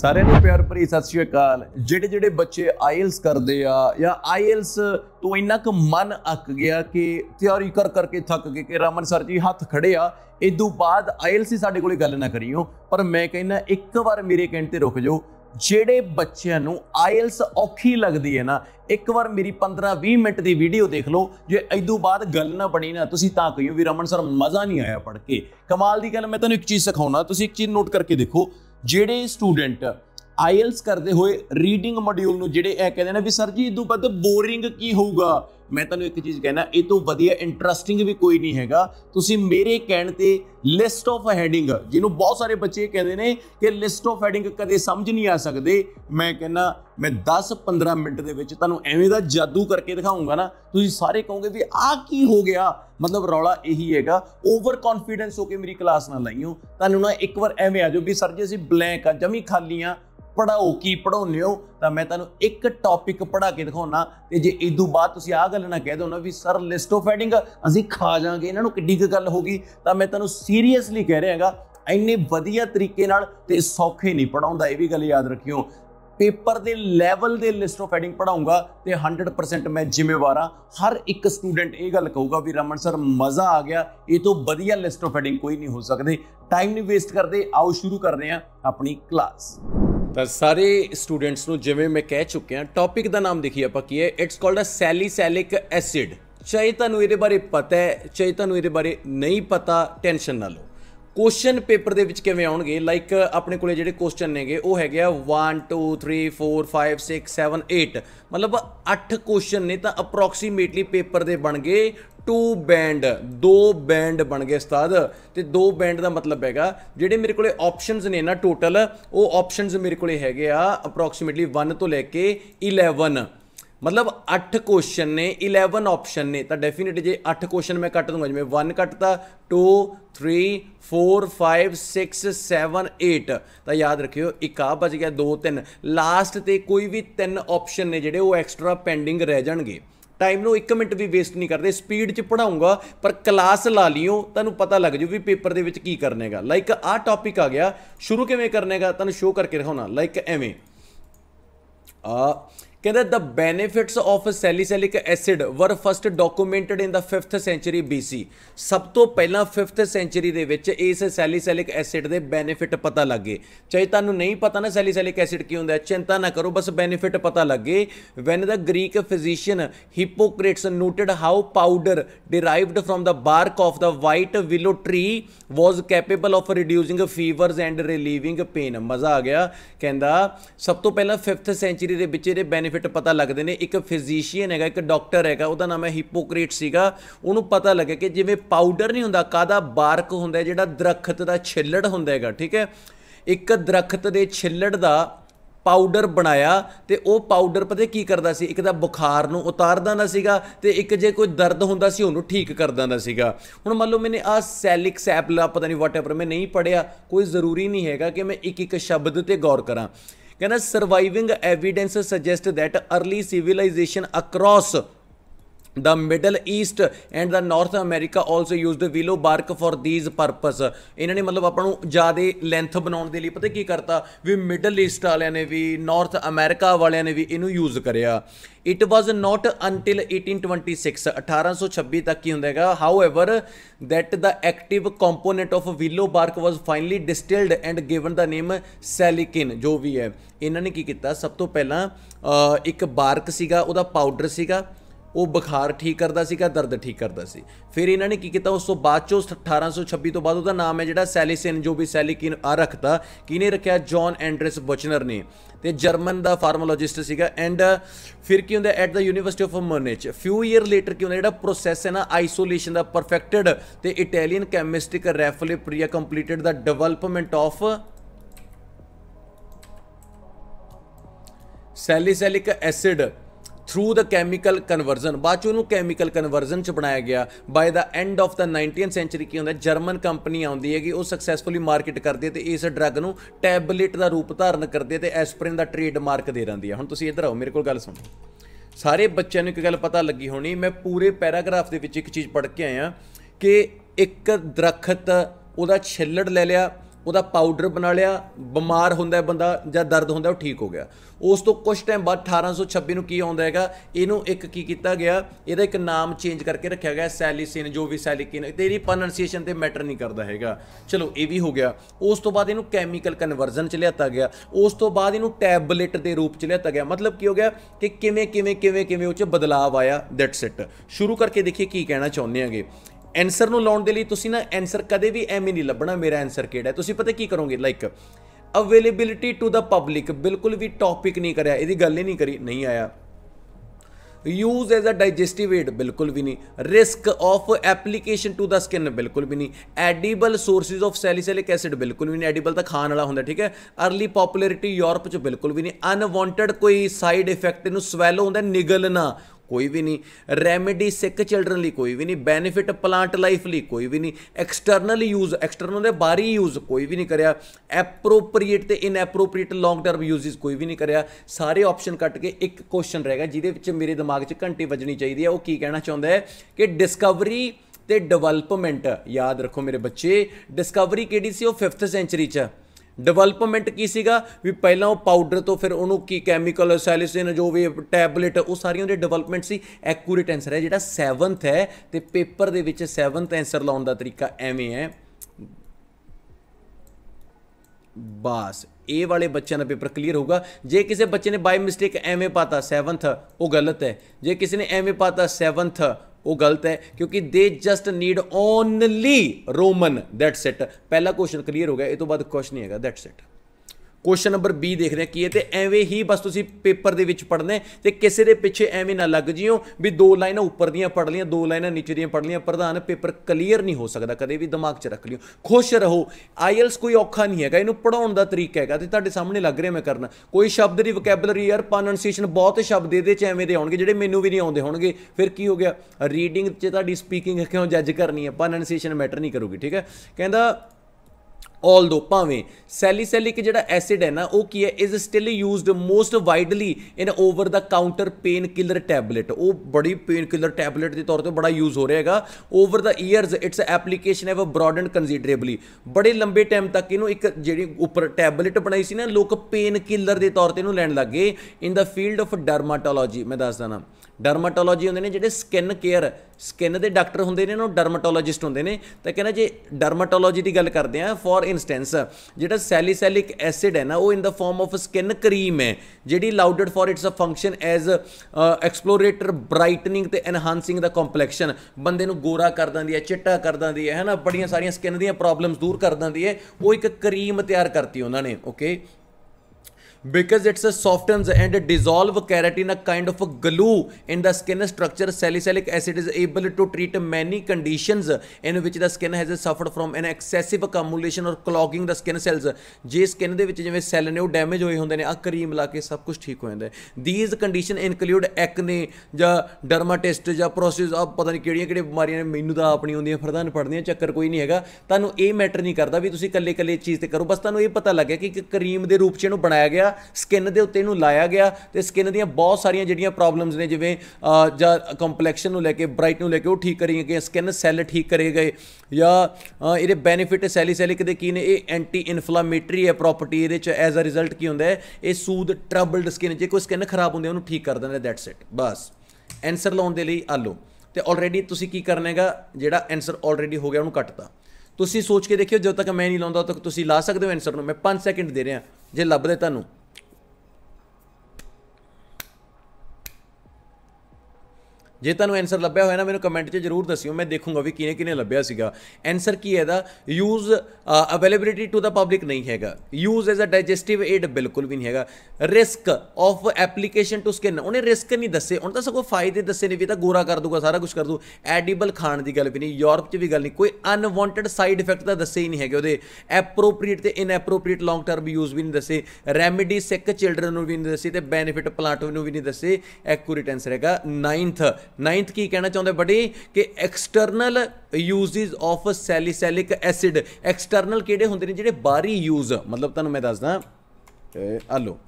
ਸਾਰਿਆਂ ਨੂੰ ਪਿਆਰ ਭਰੀ ਸਤਿ ਸ਼੍ਰੀ ਅਕਾਲ ਜਿਹੜੇ ਜਿਹੜੇ ਬੱਚੇ ਆਇਲਸ ਕਰਦੇ ਆ ਜਾਂ ਆਇਲਸ ਤੋਂ ਇੰਨਾ ਕੁ ਮਨ ਅੱਕ ਗਿਆ ਕਿ ਤਿਆਰੀ ਕਰ ਕਰਕੇ ਥੱਕ ਗਏ ਕਿ ਰਮਨ ਸਰ ਜੀ ਹੱਥ ਖੜੇ ਆ ਇਦੋਂ ਬਾਅਦ ਆਇਲਸ ਹੀ ਸਾਡੇ ਕੋਲੇ ਗੱਲ ਨਾ ਕਰੀਓ ਪਰ ਮੈਂ ਕਹਿੰਦਾ ਇੱਕ ਵਾਰ ਮੇਰੇ ਕਹਿਣ ਤੇ ਰੁਕ ਜਾਓ ਜਿਹੜੇ ਬੱਚਿਆਂ ਨੂੰ ਆਇਲਸ ਔਖੀ ਲੱਗਦੀ ਹੈ ਨਾ ਇੱਕ ਵਾਰ ਮੇਰੀ 15-20 ਮਿੰਟ ਦੀ ਵੀਡੀਓ ਦੇਖ ਲਓ ਜੇ ਇਦੋਂ ਬਾਅਦ ਗੱਲ ਨਾ ਬਣੀ ਨਾ ਤੁਸੀਂ ਤਾਂ ਕਹੀਓ ਵੀ ਰਮਨ ਸਰ ਮਜ਼ਾ ਨਹੀਂ ਆਇਆ ਪੜ ਕੇ ਕਮਾਲ ਦੀ ਗੱਲ ਮੈਂ ਤੁਹਾਨੂੰ ਇੱਕ ਚੀਜ਼ ਸਿਖਾਉਣਾ ਤੁਸੀਂ ਇੱਕ ਚੀਜ਼ ਨੋਟ ਕਰਕੇ ਦੇਖੋ ਜਿਹੜੇ ਸਟੂਡੈਂਟ ਆਇਲਸ ਕਰਦੇ ਹੋਏ ਰੀਡਿੰਗ ਮੋਡਿਊਲ ਨੂੰ ਜਿਹੜੇ ਇਹ ਕਹਿੰਦੇ ਨੇ ਵੀ ਸਰ ਜੀ ਇਦੋਂ ਵੱਧ ਬੋਰਿੰਗ ਕੀ ਹੋਊਗਾ ਮੈਂ ਤੁਹਾਨੂੰ ਇੱਕ ਚੀਜ਼ ਕਹਿਣਾ ਇਹ ਤੋਂ ਵਧੀਆ ਇੰਟਰਸਟਿੰਗ ਵੀ ਕੋਈ ਨਹੀਂ ਹੈਗਾ ਤੁਸੀਂ ਮੇਰੇ ਕਹਿਣ ਤੇ ਲਿਸਟ ਆਫ ਹੈਡਿੰਗ ਜਿਹਨੂੰ ਬਹੁਤ ਸਾਰੇ ਬੱਚੇ ਕਹਿੰਦੇ ਨੇ ਕਿ ਲਿਸਟ ਆਫ ਹੈਡਿੰਗ ਕਦੇ ਸਮਝ ਨਹੀਂ ਆ ਸਕਦੇ ਮੈਂ ਕਹਿੰਨਾ ਮੈਂ 10-15 ਮਿੰਟ ਦੇ ਵਿੱਚ ਤੁਹਾਨੂੰ ਐਵੇਂ ਦਾ ਜਾਦੂ ਕਰਕੇ ਦਿਖਾਉਂਗਾ ਨਾ ਤੁਸੀਂ ਸਾਰੇ ਕਹੋਗੇ ਵੀ ਆਹ ਕੀ ਹੋ ਗਿਆ ਮਤਲਬ ਰੌਲਾ ਇਹੀ ਹੈਗਾ ਓਵਰ ਕੌਨਫੀਡੈਂਸ ਹੋ ਕੇ ਮੇਰੀ ਕਲਾਸ ਨਾਲ ਲਾਈਓ ਤੁਹਾਨੂੰ ਨਾ ਇੱਕ ਵਾਰ ਐਵੇਂ ਆ ਜਾਓ ਵੀ ਸਰ ਜੀ ਅਸੀਂ ਬਲੈਂਕ ਆ ਜਮੀ ਖਾਲੀ ਆ ਪੜਾਓ ਕੀ ਪੜਾਉਨੇ ਹੋ ਤਾਂ ਮੈਂ ਤੁਹਾਨੂੰ ਇੱਕ ਟੌਪਿਕ ਪੜਾ ਕੇ ਦਿਖਾਉਣਾ ਤੇ ਜੇ ਇਦੋਂ ਬਾਅਦ ਤੁਸੀਂ ਆਹ ਗੱਲ ਨਾ ਕਹਿ ਦੋ ਨਾ ਵੀ ਸਰ ਲਿਸਟ ਆਫ ਹੈਡਿੰਗ ਅਸੀਂ ਖਾ ਜਾਾਂਗੇ ਇਹਨਾਂ ਨੂੰ ਕਿੱਡੀ ਕੁ ਗੱਲ ਹੋਗੀ ਤਾਂ ਮੈਂ ਤੁਹਾਨੂੰ ਸੀਰੀਅਸਲੀ ਕਹਿ ਰਿਹਾਗਾ ਇੰਨੇ ਵਧੀਆ ਤਰੀਕੇ ਨਾਲ ਤੇ ਸੌਖੇ ਨਹੀਂ ਪੜਾਉਂਦਾ ਇਹ ਵੀ ਗੱਲ ਯਾਦ ਰੱਖਿਓ ਪੇਪਰ ਦੇ ਲੈਵਲ ਦੇ ਲਿਸਟ ਆਫ ਹੈਡਿੰਗ ਪੜਾਉਂਗਾ ਤੇ 100% ਮੈਂ ਜ਼ਿੰਮੇਵਾਰ ਆ ਹਰ ਇੱਕ ਸਟੂਡੈਂਟ ਇਹ ਗੱਲ ਕਹੂਗਾ ਵੀ ਰਮਨ ਸਰ ਮਜ਼ਾ ਆ ਗਿਆ ਇਹ ਤੋਂ ਵਧੀਆ ਲਿਸਟ ਆਫ ਹੈਡਿੰਗ ਕੋਈ ਨਹੀਂ ਹੋ ਸਕਦੇ ਟਾਈਮ ਨਹੀਂ ਵੇਸਟ ਕਰਦੇ ਆਓ ਸ਼ੁਰੂ ਕਰਦੇ ਆ ਆਪਣੀ ਕਲਾਸ ਤਾਂ ਸਾਰੇ ਸਟੂਡੈਂਟਸ ਨੂੰ ਜਿਵੇਂ ਮੈਂ ਕਹਿ ਚੁੱਕਿਆ ਟੌਪਿਕ ਦਾ ਨਾਮ ਦੇਖੀ ਆਪਾਂ ਕੀ ਹੈ it's called a salicylic acid ਚਾਹੇ ਤੁਹਾਨੂੰ ਇਹਦੇ ਬਾਰੇ ਪਤਾ ਹੈ ਚਾਹੇ ਤੁਹਾਨੂੰ ਇਹਦੇ ਬਾਰੇ ਨਹੀਂ ਪਤਾ ਟੈਨਸ਼ਨ ਨਾ ਲਓ ਕੁਐਸਚਨ ਪੇਪਰ ਦੇ ਵਿੱਚ ਕਿਵੇਂ ਆਉਣਗੇ ਲਾਈਕ ਆਪਣੇ ਕੋਲੇ ਜਿਹੜੇ ਕੁਐਸਚਨ ਨੇਗੇ ਉਹ ਹੈਗੇ ਆ 1 2 3 4 5 6 7 8 ਮਤਲਬ 8 ਕੁਐਸਚਨ ਨੇ ਤਾਂ ਅਪਰੋਕਸੀਮੇਟਲੀ ਪੇਪਰ ਦੇ ਬਣਗੇ ਟੂ ਬੈਂਡ ਦੋ ਬੈਂਡ ਬਣ ਗਏ ਉਸਤਾਦ ਤੇ ਦੋ ਬੈਂਡ ਦਾ ਮਤਲਬ ਹੈਗਾ ਜਿਹੜੇ ਮੇਰੇ ਕੋਲੇ ਆਪਸ਼ਨਸ ਨੇ ਨਾ ਟੋਟਲ ਉਹ ਆਪਸ਼ਨਸ ਮੇਰੇ ਕੋਲੇ ਹੈਗੇ ਆ ਅਪਰੋਕਸੀਮੇਟਲੀ 1 ਤੋਂ ਲੈ ਕੇ 11 ਮਤਲਬ 8 ਕੁਐਸਚਨ ਨੇ 11 ਆਪਸ਼ਨ ਨੇ ਤਾਂ ਡੈਫੀਨਿਟਲੀ ਜੇ 8 ਕੁਐਸਚਨ ਮੈਂ ਕੱਟ ਦੂੰਗਾ ਜਿਵੇਂ 1 ਕੱਟਤਾ 2 3 4 5 6 7 8 ਤਾਂ ਯਾਦ ਰੱਖਿਓ ਇੱਕ ਆ ਬਚ ਗਿਆ 2 3 ਲਾਸਟ ਤੇ ਕੋਈ ਵੀ ਤਿੰਨ ਆਪਸ਼ਨ ਨੇ ਜਿਹੜੇ ਉਹ ਐਕਸਟਰਾ ਪੈਂਡਿੰਗ ਰਹਿ ਜਾਣਗੇ ਟਾਈਮ ਨੂੰ 1 ਮਿੰਟ ਵੀ ਵੇਸਟ ਨਹੀਂ ਕਰਦੇ ਸਪੀਡ 'ਚ ਪੜਾਉਂਗਾ ਪਰ ਕਲਾਸ ਲਾ ਲਿਓ ਤੁਹਾਨੂੰ ਪਤਾ ਲੱਗ ਜੂ ਵੀ ਪੇਪਰ ਦੇ ਵਿੱਚ ਕੀ ਕਰਨਾ ਹੈਗਾ ਲਾਈਕ ਆਹ ਟੌਪਿਕ ਆ ਗਿਆ ਸ਼ੁਰੂ ਕਿਵੇਂ ਕਰਨਾ ਹੈਗਾ ਤੁਹਾਨੂੰ ਸ਼ੋਅ ਕਰਕੇ ਦਿਖਾਉਣਾ ਲਾਈਕ ਐਵੇਂ ਆ ਕਹਿੰਦਾ the benefits of salicylic acid were first documented in the 5th century BC ਸਭ ਤੋਂ ਪਹਿਲਾਂ 5th ਸੈਂਚਰੀ ਦੇ ਵਿੱਚ ਇਸ ਸੈਲੀਸਿਲਿਕ ਐਸਿਡ ਦੇ ਬੈਨੀਫਿਟ ਪਤਾ ਲੱਗੇ ਚਾਹੇ ਤੁਹਾਨੂੰ ਨਹੀਂ ਪਤਾ ਨਾ ਸੈਲੀਸਿਲਿਕ ਐਸਿਡ ਕੀ ਹੁੰਦਾ ਚਿੰਤਾ ਨਾ ਕਰੋ ਬਸ ਬੈਨੀਫਿਟ ਪਤਾ ਲੱਗੇ when the Greek physician Hippocrates noted how powder derived from the bark of the white willow tree was capable of reducing fevers and relieving pain ਮਜ਼ਾ ਆ ਗਿਆ ਕਹਿੰਦਾ ਸਭ ਤੋਂ ਪਹਿਲਾਂ 5th ਸੈਂਚਰੀ ਦੇ ਵਿੱਚ ਇਹਦੇ ਬੈਨੀਫਿਟ ਬੈਨੀਫਿਟ ਪਤਾ ਲੱਗਦੇ ਨੇ ਇੱਕ ਫਿਜ਼ੀਸ਼ੀਅਨ ਹੈਗਾ ਇੱਕ ਡਾਕਟਰ ਹੈਗਾ ਉਹਦਾ ਨਾਮ ਹੈ ਹਿਪੋਕ੍ਰੇਟ ਸੀਗਾ ਉਹਨੂੰ ਪਤਾ ਲੱਗਿਆ ਕਿ ਜਿਵੇਂ ਪਾਊਡਰ ਨਹੀਂ ਹੁੰਦਾ ਕਾਦਾ ਬਾਰਕ ਹੁੰਦਾ ਜਿਹੜਾ ਦਰਖਤ ਦਾ ਛਿੱਲੜ ਹੁੰਦਾ ਹੈਗਾ ਠੀਕ ਹੈ ਇੱਕ ਦਰਖਤ ਦੇ ਛਿੱਲੜ ਦਾ ਪਾਊਡਰ ਬਣਾਇਆ ਤੇ ਉਹ ਪਾਊਡਰ ਪਤੇ ਕੀ ਕਰਦਾ ਸੀ ਇੱਕ ਤਾਂ ਬੁਖਾਰ ਨੂੰ ਉਤਾਰਦਾ ਨਾ ਸੀਗਾ ਤੇ ਇੱਕ ਜੇ ਕੋਈ ਦਰਦ ਹੁੰਦਾ ਸੀ ਉਹਨੂੰ ਠੀਕ ਕਰਦਾ ਨਾ ਸੀਗਾ ਹੁਣ ਮੰਨ ਲਓ ਮੈਨੇ ਆ ਸੈਲਿਕ ਸੈਪਲਾ ਪਤਾ ਨਹੀਂ ਵਾਟਐਵਰ ਮੈਂ ਨਹੀਂ ਪੜਿਆ ਕੋਈ ਜ਼ਰੂਰੀ ਨਹੀਂ ਹੈਗਾ ਕਿ ਮੈਂ ਇੱਕ ਇੱਕ ਸ਼ਬਦ ਤੇ ਗੌਰ ਕਰਾਂ Can surviving evidence suggest that early civilization across The Middle East and the North America also used willow bark for these purpose ਇਹਨਾਂ ਨੇ ਮਤਲਬ ਆਪਾਂ ਨੂੰ ਜ਼ਿਆਦਾ ਲੈਂਥ ਬਣਾਉਣ ਦੇ ਲਈ ਪਤਾ ਕੀ ਕਰਤਾ ਵੀ ਮਿਡਲ ਈਸਟ ਵਾਲਿਆਂ ਨੇ ਵੀ ਨਾਰਥ ਅਮਰੀਕਾ ਵਾਲਿਆਂ ਨੇ ਵੀ ਇਹਨੂੰ ਯੂਜ਼ ਕਰਿਆ ਇਟ ਵਾਸ ਨਾਟ ਅੰਟਿਲ 1826 1826 ਤੱਕ ਹੀ ਹੁੰਦਾ ਹੈਗਾ however that the active component of willow bark was finally distilled and given the name salicin ਜੋ ਵੀ ਹੈ ਇਹਨਾਂ ਨੇ ਕੀ ਕੀਤਾ ਸਭ ਤੋਂ ਪਹਿਲਾਂ ਇੱਕ ਬਾਰਕ ਸੀਗਾ ਉਹਦਾ ਪਾਊਡਰ ਸੀਗਾ ਉਹ ਬੁਖਾਰ ਠੀਕ ਕਰਦਾ ਸੀਗਾ ਦਰਦ ਠੀਕ ਕਰਦਾ ਸੀ ਫਿਰ ਇਹਨਾਂ ਨੇ ਕੀ ਕੀਤਾ ਉਸ ਤੋਂ ਬਾਅਦ ਚੋਂ 1826 ਤੋਂ ਬਾਅਦ ਉਹਦਾ ਨਾਮ ਹੈ ਜਿਹੜਾ ਸੈਲੀਸਿਨ ਜੋ ਵੀ ਸੈਲੀਕਿਨ ਆ ਰੱਖਤਾ ਕਿਨੇ ਰੱਖਿਆ ਜੌਨ ਐਂਡਰਸ ਬੁਚਨਰ ਨੇ ਤੇ ਜਰਮਨ ਦਾ ਫਾਰਮਾਲੋਜਿਸਟ ਸੀਗਾ ਐਂਡ ਫਿਰ ਕੀ ਹੁੰਦਾ at the university of Munich few year later ਕੀ ਹੁੰਦਾ ਜਿਹੜਾ ਪ੍ਰੋਸੈਸ ਹੈ ਨਾ ਆਈਸੋਲੇਸ਼ਨ ਦਾ ਪਰਫੈਕਟਡ ਤੇ Italian chemist Raffaele Piria completed the development of salicylic acid through the chemical conversion ਬਾਅਦ ਚ ਉਹਨੂੰ ਕੈਮੀਕਲ ਕਨਵਰਜ਼ਨ ਚ ਬਣਾਇਆ ਗਿਆ by the end of the 19th century ਕੀ ਹੁੰਦਾ ਜਰਮਨ ਕੰਪਨੀ ਆਉਂਦੀ ਹੈ ਕਿ ਉਹ ਸਕਸੈਸਫੁਲੀ ਮਾਰਕੀਟ ਕਰਦੀ ਹੈ ਤੇ ਇਸ ਡਰੱਗ ਨੂੰ ਟੈਬਲੇਟ ਦਾ ਰੂਪ ਧਾਰਨ ਕਰਦੀ ਹੈ ਤੇ ਐਸਪਿਰਿਨ ਦਾ ਟ੍ਰੇਡ ਮਾਰਕ ਦੇ ਦਿੰਦੀ ਹੈ ਹੁਣ ਤੁਸੀਂ ਇੱਧਰ ਆਓ ਮੇਰੇ ਕੋਲ ਗੱਲ ਸੁਣੋ ਸਾਰੇ ਬੱਚਿਆਂ ਨੂੰ ਇੱਕ ਗੱਲ ਪਤਾ ਲੱਗੀ ਹੋਣੀ ਮੈਂ ਪੂਰੇ ਪੈਰਾਗ੍ਰਾਫ ਦੇ ਵਿੱਚ ਇੱਕ ਚੀਜ਼ ਪੜ੍ਹ ਕੇ ਆਇਆ ਕਿ ਇੱਕ ਦਰਖਤ ਉਹਦਾ ਛਿੱਲੜ ਲੈ ਲਿਆ ਉਹਦਾ ਪਾਊਡਰ ਬਣਾ ਲਿਆ ਬਿਮਾਰ ਹੁੰਦਾ ਬੰਦਾ ਜਾਂ ਦਰਦ ਹੁੰਦਾ ਉਹ ਠੀਕ ਹੋ ਗਿਆ ਉਸ ਤੋਂ ਕੁਝ ਟਾਈਮ ਬਾਅਦ 1826 ਨੂੰ ਕੀ ਆਉਂਦਾ ਹੈਗਾ ਇਹਨੂੰ ਇੱਕ ਕੀ ਕੀਤਾ ਗਿਆ ਇਹਦਾ ਇੱਕ ਨਾਮ ਚੇਂਜ ਕਰਕੇ ਰੱਖਿਆ ਗਿਆ ਸੈਲੀਸਿਨ ਜੋ ਵੀ ਸੈਲੀਕਿਨ ਤੇਰੀ ਪ੍ਰੋਨੰਸੀਏਸ਼ਨ ਤੇ ਮੈਟਰ ਨਹੀਂ ਕਰਦਾ ਹੈਗਾ ਚਲੋ ਇਹ ਵੀ ਹੋ ਗਿਆ ਉਸ ਤੋਂ ਬਾਅਦ ਇਹਨੂੰ ਕੈਮੀਕਲ ਕਨਵਰਜ਼ਨ ਚ ਲਿਆਤਾ ਗਿਆ ਉਸ ਤੋਂ ਬਾਅਦ ਇਹਨੂੰ ਟੈਬਲੇਟ ਦੇ ਰੂਪ ਚ ਲਿਆਤਾ ਗਿਆ ਮਤਲਬ ਕੀ ਹੋ ਗਿਆ ਕਿ ਕਿਵੇਂ ਕਿਵੇਂ ਕਿਵੇਂ ਕਿਵੇਂ ਉਹ ਚ ਬਦਲਾਅ ਆਇਆ ਦੈਟਸ ਇਟ ਸ਼ੁਰੂ ਕਰਕੇ ਦੇਖੀਏ ਕੀ ਕਹਿਣਾ ਚਾਹੁੰਦੇ ਆਂਗੇ ਆਨਸਰ ਨੂੰ ਲਾਉਣ ਦੇ ਲਈ ਤੁਸੀਂ ਨਾ ਆਨਸਰ ਕਦੇ ਵੀ ਐਵੇਂ ਨਹੀਂ ਲੱਭਣਾ ਮੇਰਾ ਆਨਸਰ ਕਿਹੜਾ ਹੈ ਤੁਸੀਂ ਪਤਾ ਕੀ ਕਰੋਗੇ like availability to the public ਬਿਲਕੁਲ ਵੀ ਟੌਪਿਕ ਨਹੀਂ ਕਰਿਆ ਇਹਦੀ ਗੱਲ ਹੀ ਨਹੀਂ ਕਰੀ ਨਹੀਂ ਆਇਆ use as a digestive aid ਬਿਲਕੁਲ ਵੀ ਨਹੀਂ risk of application to the skin ਬਿਲਕੁਲ ਵੀ ਨਹੀਂ edible sources of salicylic acid ਬਿਲਕੁਲ ਵੀ ਨਹੀਂ ਐਡੀਬਲ ਤਾਂ ਖਾਣ ਵਾਲਾ ਹੁੰਦਾ ਠੀਕ ਹੈ अर्ਲੀ ਪਪੂਲੈਰਿਟੀ ਯੂਰਪ ਚ ਬਿਲਕੁਲ ਵੀ ਨਹੀਂ ਅਨਵਾਂਟਡ ਕੋਈ ਸਾਈਡ ਇਫੈਕਟ ਇਹਨੂੰ ਸਵੈਲੋ ਹੁੰਦਾ ਨਿਗਲਣਾ ਕੋਈ ਵੀ ਨਹੀਂ ਰੈਮੇਡੀ ਸਿੱਕ ਚਿਲਡਰਨ ਲਈ ਕੋਈ ਵੀ ਨਹੀਂ ਬੈਨੀਫਿਟ ਪਲਾਂਟ ਲਾਈਫ ਲਈ ਕੋਈ ਵੀ ਨਹੀਂ ਐਕਸਟਰਨਲ ਯੂਜ਼ ਐਕਸਟਰਨਲ ਦੇ ਬਾਰੀ ਯੂਜ਼ ਕੋਈ ਵੀ ਨਹੀਂ ਕਰਿਆ ਐਪਰੋਪ੍ਰੀਏਟ ਤੇ ਇਨਐਪਰੋਪ੍ਰੀਏਟ ਲੌਂਗ ਟਰਮ ਯੂਜ਼ਸ ਕੋਈ ਵੀ ਨਹੀਂ ਕਰਿਆ ਸਾਰੇ ਆਪਸ਼ਨ ਕੱਟ ਕੇ ਇੱਕ ਕੁਐਸਚਨ ਰਹਿ ਗਿਆ ਜਿਹਦੇ ਵਿੱਚ ਮੇਰੇ ਦਿਮਾਗ 'ਚ ਘੰਟੀ ਵੱਜਣੀ ਚਾਹੀਦੀ ਹੈ ਉਹ ਕੀ ਕਹਿਣਾ ਚਾਹੁੰਦਾ ਹੈ ਕਿ ਡਿਸਕਵਰੀ ਤੇ ਡਿਵੈਲਪਮੈਂਟ ਯਾਦ ਰੱਖੋ ਮੇਰੇ ਬੱਚੇ ਡਿਸਕਵਰੀ ਕਿਹੜੀ ਸੀ ਉਹ 5th ਸੈਂਚਰੀ 'ਚ ਡਿਵੈਲਪਮੈਂਟ ਕੀ ਸੀਗਾ ਵੀ ਪਹਿਲਾਂ ਉਹ ਪਾਊਡਰ ਤੋਂ ਫਿਰ ਉਹਨੂੰ ਕੀ ਕੈਮੀਕਲ ਸੈਲਿਸਿਨ ਜੋ ਵੀ ਟੈਬਲੇਟ ਉਹ ਸਾਰੀਆਂ ਦੇ ਡਿਵੈਲਪਮੈਂਟ ਸੀ ਐਕੂਰੇਟ ਆਨਸਰ ਹੈ ਜਿਹੜਾ 7th ਹੈ ਤੇ ਪੇਪਰ ਦੇ ਵਿੱਚ 7th ਆਨਸਰ ਲਾਉਣ ਦਾ ਤਰੀਕਾ ਐਵੇਂ ਹੈ ਬਾਸ ਇਹ ਵਾਲੇ ਬੱਚਿਆਂ ਦਾ ਪੇਪਰ ਕਲੀਅਰ ਹੋਊਗਾ ਜੇ ਕਿਸੇ ਬੱਚੇ ਨੇ ਬਾਈ ਮਿਸਟੇਕ ਐਵੇਂ ਪਾਤਾ 7th ਉਹ ਗਲਤ ਹੈ ਜੇ ਕਿਸੇ ਨੇ ਐਵੇਂ ਪਾਤਾ 7th ਉਹ ਗਲਤ ਹੈ ਕਿਉਂਕਿ they just need only Roman that's it ਪਹਿਲਾ ਕੁਐਸਚਨ ਕਲੀਅਰ ਹੋ ਗਿਆ ਇਹ ਤੋਂ ਬਾਅਦ ਕੁਐਸਚਨ ਨਹੀਂ ਹੈਗਾ that's it question number B ਦੇਖਦੇ ਹਾਂ ਕੀ ਹੈ ਤੇ ਐਵੇਂ ਹੀ ਬਸ ਤੁਸੀਂ ਪੇਪਰ ਦੇ ਵਿੱਚ ਪੜਨੇ ਤੇ ਕਿਸੇ ਦੇ ਪਿੱਛੇ ਐਵੇਂ ਨਾ ਲੱਗ ਜਿਓ ਵੀ ਦੋ ਲਾਈਨਾਂ ਉੱਪਰ ਦੀਆਂ ਪੜ੍ਹ ਲੀਆਂ ਦੋ ਲਾਈਨਾਂ ਨੀਚੇ ਦੀਆਂ ਪੜ੍ਹ ਲੀਆਂ ਪ੍ਰਧਾਨ ਪੇਪਰ ਕਲੀਅਰ ਨਹੀਂ ਹੋ ਸਕਦਾ ਕਦੇ ਵੀ ਦਿਮਾਗ 'ਚ ਰੱਖ ਲਿਓ ਖੁਸ਼ ਰਹੋ ਆਈਐਲਸ ਕੋਈ ਔਖਾ ਨਹੀਂ ਹੈਗਾ ਇਹਨੂੰ ਪੜਾਉਣ ਦਾ ਤਰੀਕਾ ਹੈਗਾ ਤੇ ਤੁਹਾਡੇ ਸਾਹਮਣੇ ਲੱਗ ਰਿਹਾ ਮੈਂ ਕਰਨਾ ਕੋਈ ਸ਼ਬਦ ਦੀ ਵੋਕੈਬਲਰੀ ਯਾਰ ਪ੍ਰੋਨੰਸੀਏਸ਼ਨ ਬਹੁਤ ਸ਼ਬਦ ਇਹਦੇ 'ਚ ਐਵੇਂ ਦੇ ਆਉਣਗੇ ਜਿਹੜੇ ਮੈਨੂੰ ਵੀ ਨਹੀਂ ਆਉਂਦੇ ਹੋਣਗੇ ਫਿਰ ਕੀ ਹੋ ਗਿਆ ਰੀਡਿੰਗ 'ਚ ਤੁਹਾਡੀ ਸਪੀਕਿੰਗ ਕਿਉਂ ਜੱਜ ਕਰਨੀ ਹੈ ਪ੍ਰੋਨੰਸੀਏਸ਼ਨ ਮੈਟਰ ਨਹੀਂ ਕਰੂਗੀ ਠੀਕ ਹੈ ਕਹਿੰਦਾ ਆਲਦੋ ਭਾਵੇਂ ਸੈਲੀਸੈਲਿਕ ਜਿਹੜਾ ਐਸਿਡ ਹੈ ਨਾ ਉਹ ਕੀ ਹੈ is still used most widely in over the counter pain killer tablet ਉਹ ਬੜੀ ਪੇਨ ਕਿਲਰ ਟੈਬਲੇਟ ਦੇ ਤੌਰ ਤੇ ਬੜਾ ਯੂਜ਼ ਹੋ ਰਿਹਾ ਹੈਗਾ over the years its application have broadened considerably ਬੜੇ ਲੰਬੇ ਟਾਈਮ ਤੱਕ ਇਹਨੂੰ ਇੱਕ ਜਿਹੜੀ ਉੱਪਰ ਟੈਬਲੇਟ ਬਣਾਈ ਸੀ ਨਾ ਲੋਕ ਪੇਨ ਕਿਲਰ ਦੇ ਤੌਰ ਤੇ ਇਹਨੂੰ ਲੈਣ ਲੱਗੇ ਇਨ ਦਾ ਫੀਲਡ ਆਫ ਡਰਮਟੋਲੋਜੀ ਮੈਂ ਦੱਸਦਾ ਨਾ ਡਰਮਟੋਲੋਜੀ ਹੁੰਦੇ ਨੇ ਜਿਹੜੇ ਸਕਿਨ ਕੇਅਰ ਸਕਿਨ ਦੇ ਡਾਕਟਰ ਹੁੰਦੇ ਨੇ ਉਹਨਾਂ ਨੂੰ ਹੁੰਦੇ ਨੇ ਤਾਂ ਕਹਿੰਦਾ ਜੇ ਡਰਮਟੋਲੋਜੀ ਦੀ ਗੱਲ ਕਰਦੇ ਆ ਫੋਰ ਇਨਸਟੈਂਸ ਜਿਹੜਾ ਸੈਲੀਸੈਲਿਕ ਐਸਿਡ ਹੈ ਨਾ ਉਹ in the form of skin cream ਹੈ ਜਿਹੜੀ loaded for its a function as exfoliator brightening ਤੇ ਐਨਹਾਂਸਿੰਗ ਦਾ ਕੰਪਲੈਕਸ਼ਨ ਬੰਦੇ ਨੂੰ ਗੋਰਾ ਕਰ ਦਿੰਦੀ ਹੈ ਚਿੱਟਾ ਕਰ ਦਿੰਦੀ ਹੈ ਹੈ ਨਾ ਬੜੀਆਂ ਸਾਰੀਆਂ ਸਕਿਨ ਦੀਆਂ ਪ੍ਰੋਬਲਮਸ ਦੂਰ ਕਰ ਦਿੰਦੀ ਹੈ ਉਹ ਇੱਕ ਕਰੀਮ ਤਿਆਰ ਕਰਤੀ ਉਹਨਾਂ ਨੇ okay because it's a softens and a dissolve keratin a kind of a glue in the skin structure salicylic acid is able to treat many conditions in which the skin has suffered from an excessive accumulation or clogging the skin cells ਜੇ skin ਦੇ ਵਿੱਚ ਜਿਵੇਂ cell ਨੇ ਉਹ damage ਹੋਏ ਹੁੰਦੇ ਨੇ ਆ ਕਰੀਮ ਲਾ ਕੇ ਸਭ ਕੁਝ ਠੀਕ ਹੋ ਜਾਂਦਾ ਹੈ ਥੀਸ ਕੰਡੀਸ਼ਨ ਇਨਕਲੂਡ ਐਕਨੇ ਜਾਂ ਡਰਮਾਟਿਸਟ ਜਾਂ ਪ੍ਰੋਸਟੇਟ ਆ ਪਤਾ ਨਹੀਂ ਕਿਹੜੀਆਂ ਕਿਹੜੀਆਂ ਬਿਮਾਰੀਆਂ ਨੇ ਮੈਨੂੰ ਤਾਂ ਆਪਣੀ ਹੁੰਦੀਆਂ ਫਰਦਾਂ ਨਹੀਂ ਪੜਦੀਆਂ ਚੱਕਰ ਕੋਈ ਨਹੀਂ ਹੈਗਾ ਤੁਹਾਨੂੰ ਇਹ ਮੈਟਰ ਨਹੀਂ ਕਰਦਾ ਵੀ ਤੁਸੀਂ ਕੱਲੇ ਕੱਲੇ ਚੀਜ਼ ਤੇ ਕਰੋ ਬਸ ਤੁਹਾਨੂੰ ਇਹ ਪਤਾ ਲੱਗਿਆ ਕਿ ਇੱਕ ਕਰੀਮ ਦੇ ਰੂਪ 'ਚ ਇਹਨੂੰ ਬਣਾਇਆ ਗਿਆ ਸਕਿਨ ਦੇ ਉੱਤੇ ਇਹਨੂੰ ਲਾਇਆ ਗਿਆ ਤੇ ਸਕਿਨ ਦੀਆਂ ਬਹੁਤ ਸਾਰੀਆਂ ਜਿਹੜੀਆਂ ਪ੍ਰੋਬਲਮਸ ਨੇ ਜਿਵੇਂ ਜਾਂ ਕੰਪਲੈਕਸ਼ਨ ਨੂੰ ਲੈ ਕੇ ਬ੍ਰਾਈਟ ਨੂੰ ਲੈ ਕੇ ਉਹ ਠੀਕ ਕਰੀਏ ਕਿ ਸਕਿਨ ਸੈੱਲ ਠੀਕ ਕਰੇ ਗਏ ਜਾਂ ਇਹਦੇ ਬੈਨੀਫਿਟ ਸੈਲੀਸੈਲਿਕ ਦੇ ਕੀ ਨੇ ਇਹ ਐਂਟੀ ਇਨਫਲਾਮੇਟਰੀ ਹੈ ਪ੍ਰੋਪਰਟੀ ਇਹਦੇ ਚ ਐਜ਼ ਅ ਰਿਜ਼ਲਟ ਕੀ ਹੁੰਦਾ ਹੈ ਇਹ ਸੂਦ ਟਰਬਲਡ ਸਕਿਨ ਜੇ ਕੋਈ ਸਕਿਨ ਖਰਾਬ ਹੁੰਦੀ ਹੈ ਉਹਨੂੰ ਠੀਕ ਕਰ ਦਿੰਦਾ ਦੈਟਸ ਇਟ ਬਸ ਆਨਸਰ ਲਾਉਣ ਦੇ ਲਈ ਆਲੋ ਤੇ ਆਲਰੇਡੀ ਤੁਸੀਂ ਕੀ ਕਰਨਾ ਹੈਗਾ ਜਿਹੜਾ ਆਨਸਰ ਆਲਰੇਡੀ ਹੋ ਗਿਆ ਉਹਨੂੰ ਕੱਟਤਾ ਤੁਸੀਂ ਸੋਚ ਕੇ ਦੇਖਿਓ ਜਦੋਂ ਤੱਕ ਮੈਂ ਨਹੀਂ ਲਾਉਂਦਾ ਤੱਕ ਤੁਸੀਂ ਲਾ ਸਕਦੇ ਹੋ ਆਨਸਰ ਨੂੰ ਮੈਂ 5 ਸੈਕਿੰਡ ਦੇ ਰਿਹਾ ਜੇ ਲੱਭਦੇ ਤੁਹਾਨੂੰ ਜੇ ਤੁਹਾਨੂੰ ਆਨਸਰ ਲੱਭਿਆ ਹੋਇਆ ਨਾ ਮੈਨੂੰ ਕਮੈਂਟ 'ਚ ਜਰੂਰ ਦੱਸਿਓ ਮੈਂ ਦੇਖੂੰਗਾ ਵੀ ਕਿਨੇ ਕਿਨੇ ਲੱਭਿਆ ਸੀਗਾ ਆਨਸਰ ਕੀ ਹੈ the use availability to the public ਨਹੀਂ ਹੈਗਾ use as a digestive aid ਬਿਲਕੁਲ ਵੀ ਨਹੀਂ ਹੈਗਾ risk of application to skin ਉਹਨੇ ਰਿਸਕ ਨਹੀਂ ਦੱਸੇ ਉਹਨਾਂ ਤਾਂ ਸਗੋਂ ਫਾਇਦੇ ਦੱਸੇ ਨੇ ਵੀ ਤਾਂ ਗੋਰਾ ਕਰ ਦੂਗਾ ਸਾਰਾ ਕੁਝ ਕਰ ਦੂ ਐਡੀਬਲ ਖਾਣ ਦੀ ਗੱਲ ਵੀ ਨਹੀਂ ਯੂਰਪ 'ਚ ਵੀ ਗੱਲ ਨਹੀਂ ਕੋਈ ਅਨਵਾਂਟਡ ਸਾਈਡ ਇਫੈਕਟ ਤਾਂ ਦੱਸੇ ਹੀ ਨਹੀਂ ਹੈਗੇ ਉਹਦੇ ਐਪਰੋਪ੍ਰੀਏਟ ਤੇ ਇਨਐਪਰੋਪ੍ਰੀਏਟ ਲੌਂਗ ਟਰਮ ਯੂਜ਼ ਵੀ ਨਹੀਂ ਦੱਸੇ ਰੈਮੇਡੀ ਸਿਕ ਚਿਲਡਰਨ ਨੂੰ ਵੀ ਨਹੀਂ ਦੱਸੇ ਤੇ ਬੈਨੀਫਿਟ ਪਲਾਂਟ ਨੂੰ ਵੀ ਨਹੀਂ ਦੱਸੇ ਐਕੂਰੇਟ ਆਨਸਰ ਹੈਗਾ 9th ਨਾਈਨਥ ਕੀ ਕਹਿਣਾ ਚਾਹੁੰਦੇ ਬੜੀ ਕਿ external uses of salicylic acid external ਕਿਹੜੇ ਹੁੰਦੇ ਨੇ ਜਿਹੜੇ ਬਾਹਰੀ ਯੂਜ਼ ਮਤਲਬ ਤੁਹਾਨੂੰ ਮੈਂ ਦੱਸਦਾ ਆ ਲੋ